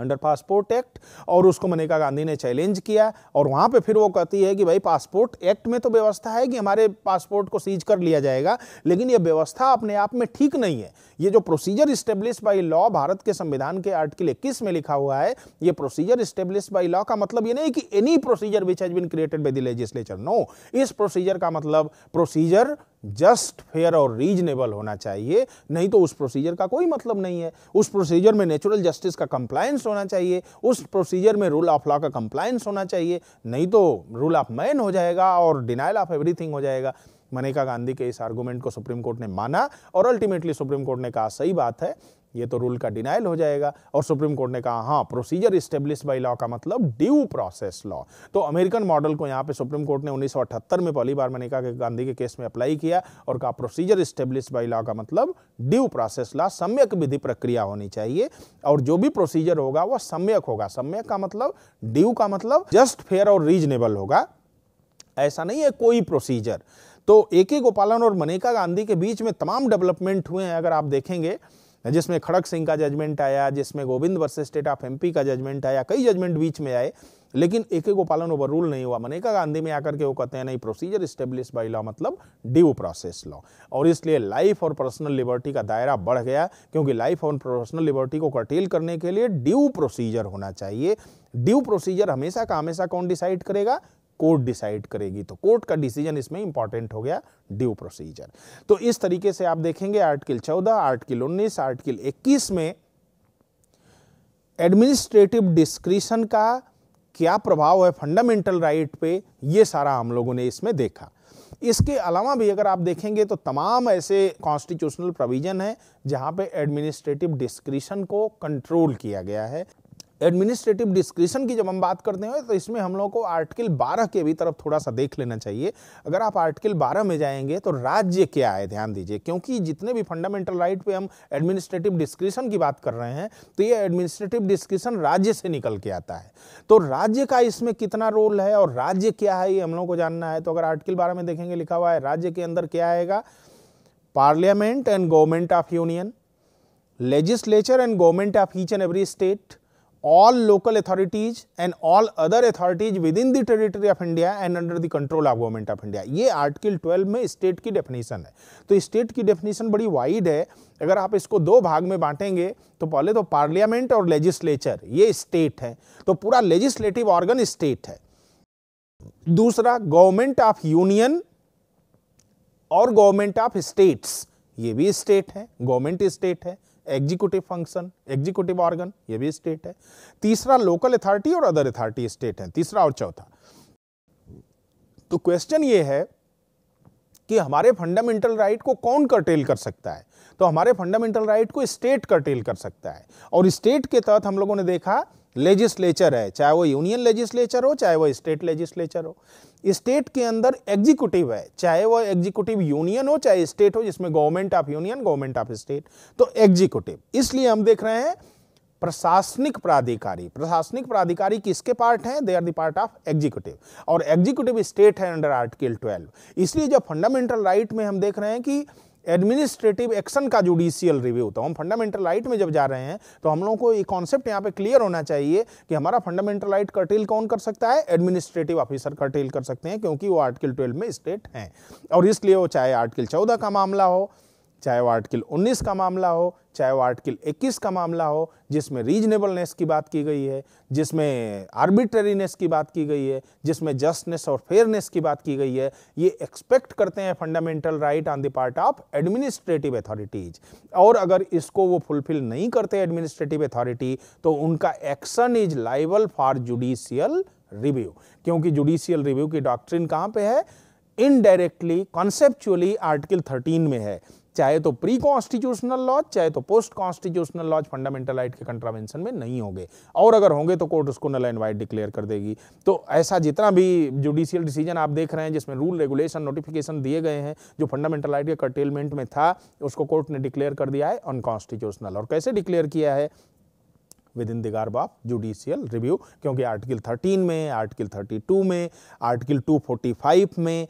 under passport act और उसको मनेका गांधी ने चैलेंज किया और वहाँ पे फिर वो कहती है कि भाई पासपोर्ट एक्ट में तो व्यवस्था है कि हमारे पासपोर्ट को सीज कर लिया जाएगा लेकिन ये व्यवस्था अपने आप में ठीक नहीं है ये जो procedure establish by law Bharat के संविधान के आर्टिकल इक्कीस में लिखा हुआ है ये प्रोसीजर इस्टेब्लिश बाई लॉ का मतलब ये नहीं कि any procedure which has been created by the legislature no इस प्रोसीजर का मतलब प्रोसीजर जस्ट फेयर और रीजनेबल होना चाहिए नहीं तो उस प्रोसीजर का कोई मतलब नहीं है उस प्रोसीजर में नेचुरल जस्टिस का कंप्लायंस होना चाहिए उस प्रोसीजर में रूल ऑफ लॉ का कंप्लायंस होना चाहिए नहीं तो रूल ऑफ मैन हो जाएगा और डिनाइल ऑफ एवरीथिंग हो जाएगा मनेका गांधी के इस आर्गूमेंट को सुप्रीम कोर्ट ने माना और अल्टीमेटली सुप्रीम कोर्ट ने कहा सही बात है ये तो रूल का डिनाइल हो जाएगा और सुप्रीम कोर्ट ने कहा हाँ प्रोसीजर इस्टेब्लिश बाई लॉ का मतलब ड्यू प्रोसेस लॉ तो अमेरिकन मॉडल को यहाँ पे सुप्रीम कोर्ट ने उन्नीस में पहली बार मैंने कहा कि गांधी के केस में अप्लाई किया और कहा प्रोसीजर इस्टेब्लिश बाई लॉ का मतलब ड्यू प्रोसेस लॉ सम्यक विधि प्रक्रिया होनी चाहिए और जो भी प्रोसीजर होगा वह सम्यक होगा सम्यक का मतलब ड्यू का मतलब जस्ट फेयर और रीजनेबल होगा ऐसा नहीं है कोई प्रोसीजर तो ए के गोपालन और मनेका गांधी के बीच में तमाम डेवलपमेंट हुए हैं अगर आप देखेंगे जिसमें खड़क सिंह का जजमेंट आया जिसमें Govind versus state of MP का जजमेंट आया कई जजमेंट बीच में आए लेकिन एक गोपालन ओवर रूल नहीं हुआ मनेका गांधी में आकर के वो कहते हैं नहीं प्रोसीजर स्टेब्लिश बाई लॉ मतलब ड्यू प्रोसेस लॉ और इसलिए लाइफ और पर्सनल लिबर्टी का दायरा बढ़ गया क्योंकि लाइफ और पर्सनल लिबर्टी को कर्टेल करने के लिए ड्यू प्रोसीजर होना चाहिए ड्यू प्रोसीजर हमेशा का हमेशा कौन डिसाइड करेगा कोर्ट डिसाइड करेगी तो कोर्ट का डिसीजन इसमें इंपॉर्टेंट हो गया ड्यू प्रोसीजर तो इस तरीके से आप देखेंगे आर्टिकल 14, आर्टिकल 19, आर्टिकल 21 में एडमिनिस्ट्रेटिव डिस्क्रिशन का क्या प्रभाव है फंडामेंटल राइट पे ये सारा हम लोगों ने इसमें देखा इसके अलावा भी अगर आप देखेंगे तो तमाम ऐसे कॉन्स्टिट्यूशनल प्रोविज़न हैं जहां पे एडमिनिस्ट्रेटिव डिस्क्रिशन को कंट्रोल किया गया है एडमिनिस्ट्रेटिव डिस्क्रिशन की जब हम बात करते हैं तो इसमें हम लोग को आर्टिकल 12 के भी तरफ थोड़ा सा देख लेना चाहिए अगर आप आर्टिकल 12 में जाएंगे तो राज्य क्या है ध्यान दीजिए क्योंकि जितने भी फंडामेंटल राइट पे हम एडमिनिस्ट्रेटिव डिस्क्रिप्शन की बात कर रहे हैं तो ये एडमिनिस्ट्रेटिव डिस्क्रिप्शन राज्य से निकल के आता है तो राज्य का इसमें कितना रोल है और राज्य क्या है ये हम लोग को जानना है तो अगर आर्टिकल बारह में देखेंगे लिखा हुआ है राज्य के अंदर क्या आएगा parliament and government of union legislature and government of each and every state all local authorities and all other authorities within the territory of India and under the control of government of India ये आर्टिकल 12 में स्टेट की डेफिनेशन है तो स्टेट की डेफिनेशन बड़ी वाइड है अगर आप इसको दो भाग में बांटेंगे तो पहले तो पार्लियामेंट और लेजिस्लेचर ये स्टेट है तो पूरा लेजिस्लेटिव ऑर्गन स्टेट है दूसरा गवर्नमेंट ऑफ यूनियन और गवर्नमेंट ऑफ स्टेट्स ये भी स्टेट है गवर्नमेंट स्टेट है एग्जीक्यूटिव फंक्शन एग्जीक्यूटिव ऑर्गन ये भी स्टेट है तीसरा लोकल अथॉरिटी और अदर अथॉरिटी स्टेट है तीसरा और चौथा तो क्वेश्चन ये है कि हमारे फंडामेंटल राइट को कौन करटेल कर सकता है तो हमारे फंडामेंटल राइट को स्टेट कर्टेल कर सकता है और स्टेट के तहत हम लोगों ने देखा लेजिस्लेचर है चाहे वो यूनियन लेजिस्लेचर हो चाहे वो स्टेट लेजिस्लेचर हो स्टेट के अंदर एग्जीक्यूटिव है चाहे वो एग्जीक्यूटिव यूनियन हो चाहे स्टेट हो जिसमें government of union government of state तो एग्जीक्यूटिव इसलिए हम देख रहे हैं प्रशासनिक प्राधिकारी प्रशासनिक प्राधिकारी किसके पार्ट हैं they are the part of executive और एग्जीक्यूटिव स्टेट है अंडर आर्टिकल 12 इसलिए जब फंडामेंटल राइट में हम देख रहे हैं कि एडमिनिस्ट्रेटिव एक्शन का जुडिशियल रिव्यू है हम फंडामेंटल राइट में जब जा रहे हैं तो हम लोगों को ये कॉन्सेप्ट यहाँ पे क्लियर होना चाहिए कि हमारा फंडामेंटल राइट कर्टेल कौन कर सकता है एडमिनिस्ट्रेटिव ऑफिसर कर्टेल कर सकते हैं क्योंकि वो आर्टिकल ट्वेल्व में स्टेट हैं और इसलिए वो चाहे आर्टिकल चौदह का मामला हो चाहे वो आर्टिकल 19 का मामला हो चाहे वो आर्टिकल 21 का मामला हो जिसमें रीजनेबलनेस की बात की गई है जिसमें आर्बिट्रेरीनेस की बात की गई है जिसमें जस्टनेस और फेयरनेस की बात की गई है ये एक्सपेक्ट करते हैं fundamental right on the part of administrative authorities और अगर इसको वो फुलफिल नहीं करते एडमिनिस्ट्रेटिव अथॉरिटी तो उनका action is liable for judicial review क्योंकि जुडिशियल रिव्यू की डॉक्ट्रिन कहाँ पे है इनडायरेक्टली कॉन्सेप्चुअली आर्टिकल 13 में है चाहे तो प्री कॉन्स्टिट्यूशनल लॉज चाहे तो post constitutional laws fundamental right के कंट्रावेंशन में नहीं होंगे और अगर होंगे तो कोर्ट उसको नल एंड वाइट डिक्लेयर कर देगी तो ऐसा जितना भी जुडिशियल डिसीजन आप देख रहे हैं जिसमें रूल रेगुलेशन नोटिफिकेशन दिए गए हैं जो फंडामेंटल राइट के कर्टेलमेंट में था उसको कोर्ट ने डिक्लेयर कर दिया है अनकॉन्स्टिट्यूशनल और कैसे डिक्लेयर किया है within the of judicial review क्योंकि आर्टिकल 13 में आर्टिकल 32 में आर्टिकल 245 में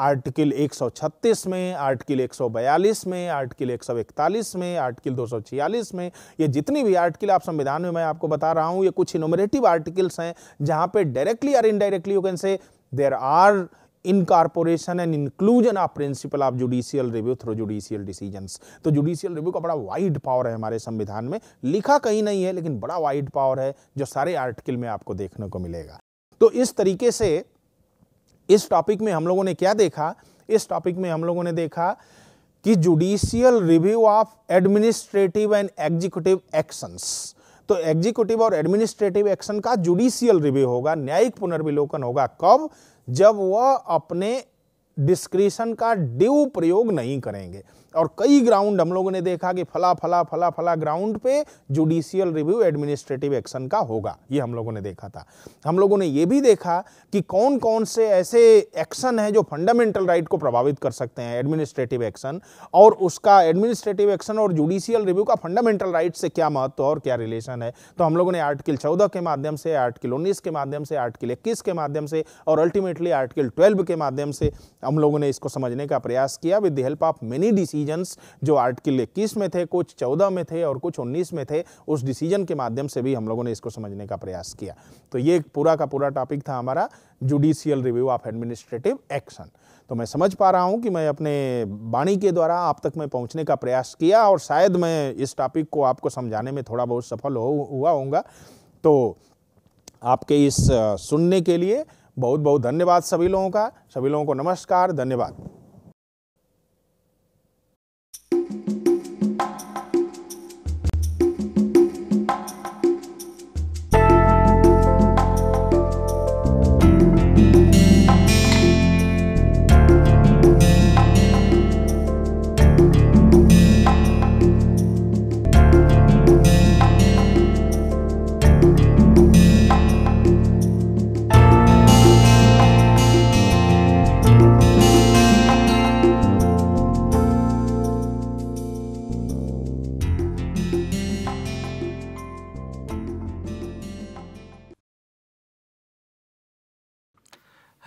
आर्टिकल 136 में आर्टिकल 142 में आर्टिकल 141 में आर्टिकल 246 में ये जितनी भी आर्टिकल आप संविधान में मैं आपको बता रहा हूँ ये कुछ इनोमरेटिव आर्टिकल्स हैं जहाँ पे डायरेक्टली और indirectly you can say there are incorporation and inclusion of principle of judicial review through judicial decision तो जुडिशियल रिव्यू का बड़ा वाइड पावर है हमारे संविधान में लिखा कहीं नहीं है लेकिन बड़ा वाइड पावर है जो सारे आर्टिकल में आपको देखने को मिलेगा तो इस तरीके से इस टॉपिक में हम लोगों ने क्या देखा इस टॉपिक में हम लोगों ने देखा कि judicial review of administrative and executive actions तो एग्जीक्यूटिव और एडमिनिस्ट्रेटिव एक्शन का जुडिशियल रिव्यू होगा न्यायिक पुनर्विलोकन होगा कब जब वह अपने डिस्क्रिशन का ड्यू प्रयोग नहीं करेंगे और कई ग्राउंड हम लोगों ने देखा कि फला फला फला फला ग्राउंड पे जुडिशियल रिव्यू एडमिनिस्ट्रेटिव एक्शन का होगा ये हम लोगों ने देखा था हम लोगों ने ये भी देखा कि कौन कौन से ऐसे एक्शन हैं जो फंडामेंटल राइट को प्रभावित कर सकते हैं एडमिनिस्ट्रेटिव एक्शन और उसका एडमिनिस्ट्रेटिव एक्शन और जुडिशियल रिव्यू का फंडामेंटल राइट से क्या महत्व और क्या रिलेशन है तो हम लोगों ने आर्टिकल चौदह के माध्यम से आर्टिकल उन्नीस के माध्यम से आर्टिकल इक्कीस के माध्यम से और अल्टीमेटली आर्टिकल ट्वेल्व के माध्यम से हम लोगों ने इसको समझने का प्रयास किया with the help of many decision decisions जो आर्टिकल इक्कीस में थे कुछ चौदह में थे और कुछ उन्नीस में थे उस डिसीजन के माध्यम से भी हम लोगों ने इसको समझने का प्रयास किया तो ये पूरा का पूरा टॉपिक था हमारा judicial review of administrative action तो मैं समझ पा रहा हूँ कि मैं अपने वाणी के द्वारा आप तक मैं पहुँचने का प्रयास किया और शायद मैं इस टॉपिक को आपको समझाने में थोड़ा बहुत सफल हो हुआ होऊंगा तो आपके इस सुनने के लिए बहुत बहुत धन्यवाद सभी लोगों का सभी लोगों को नमस्कार धन्यवाद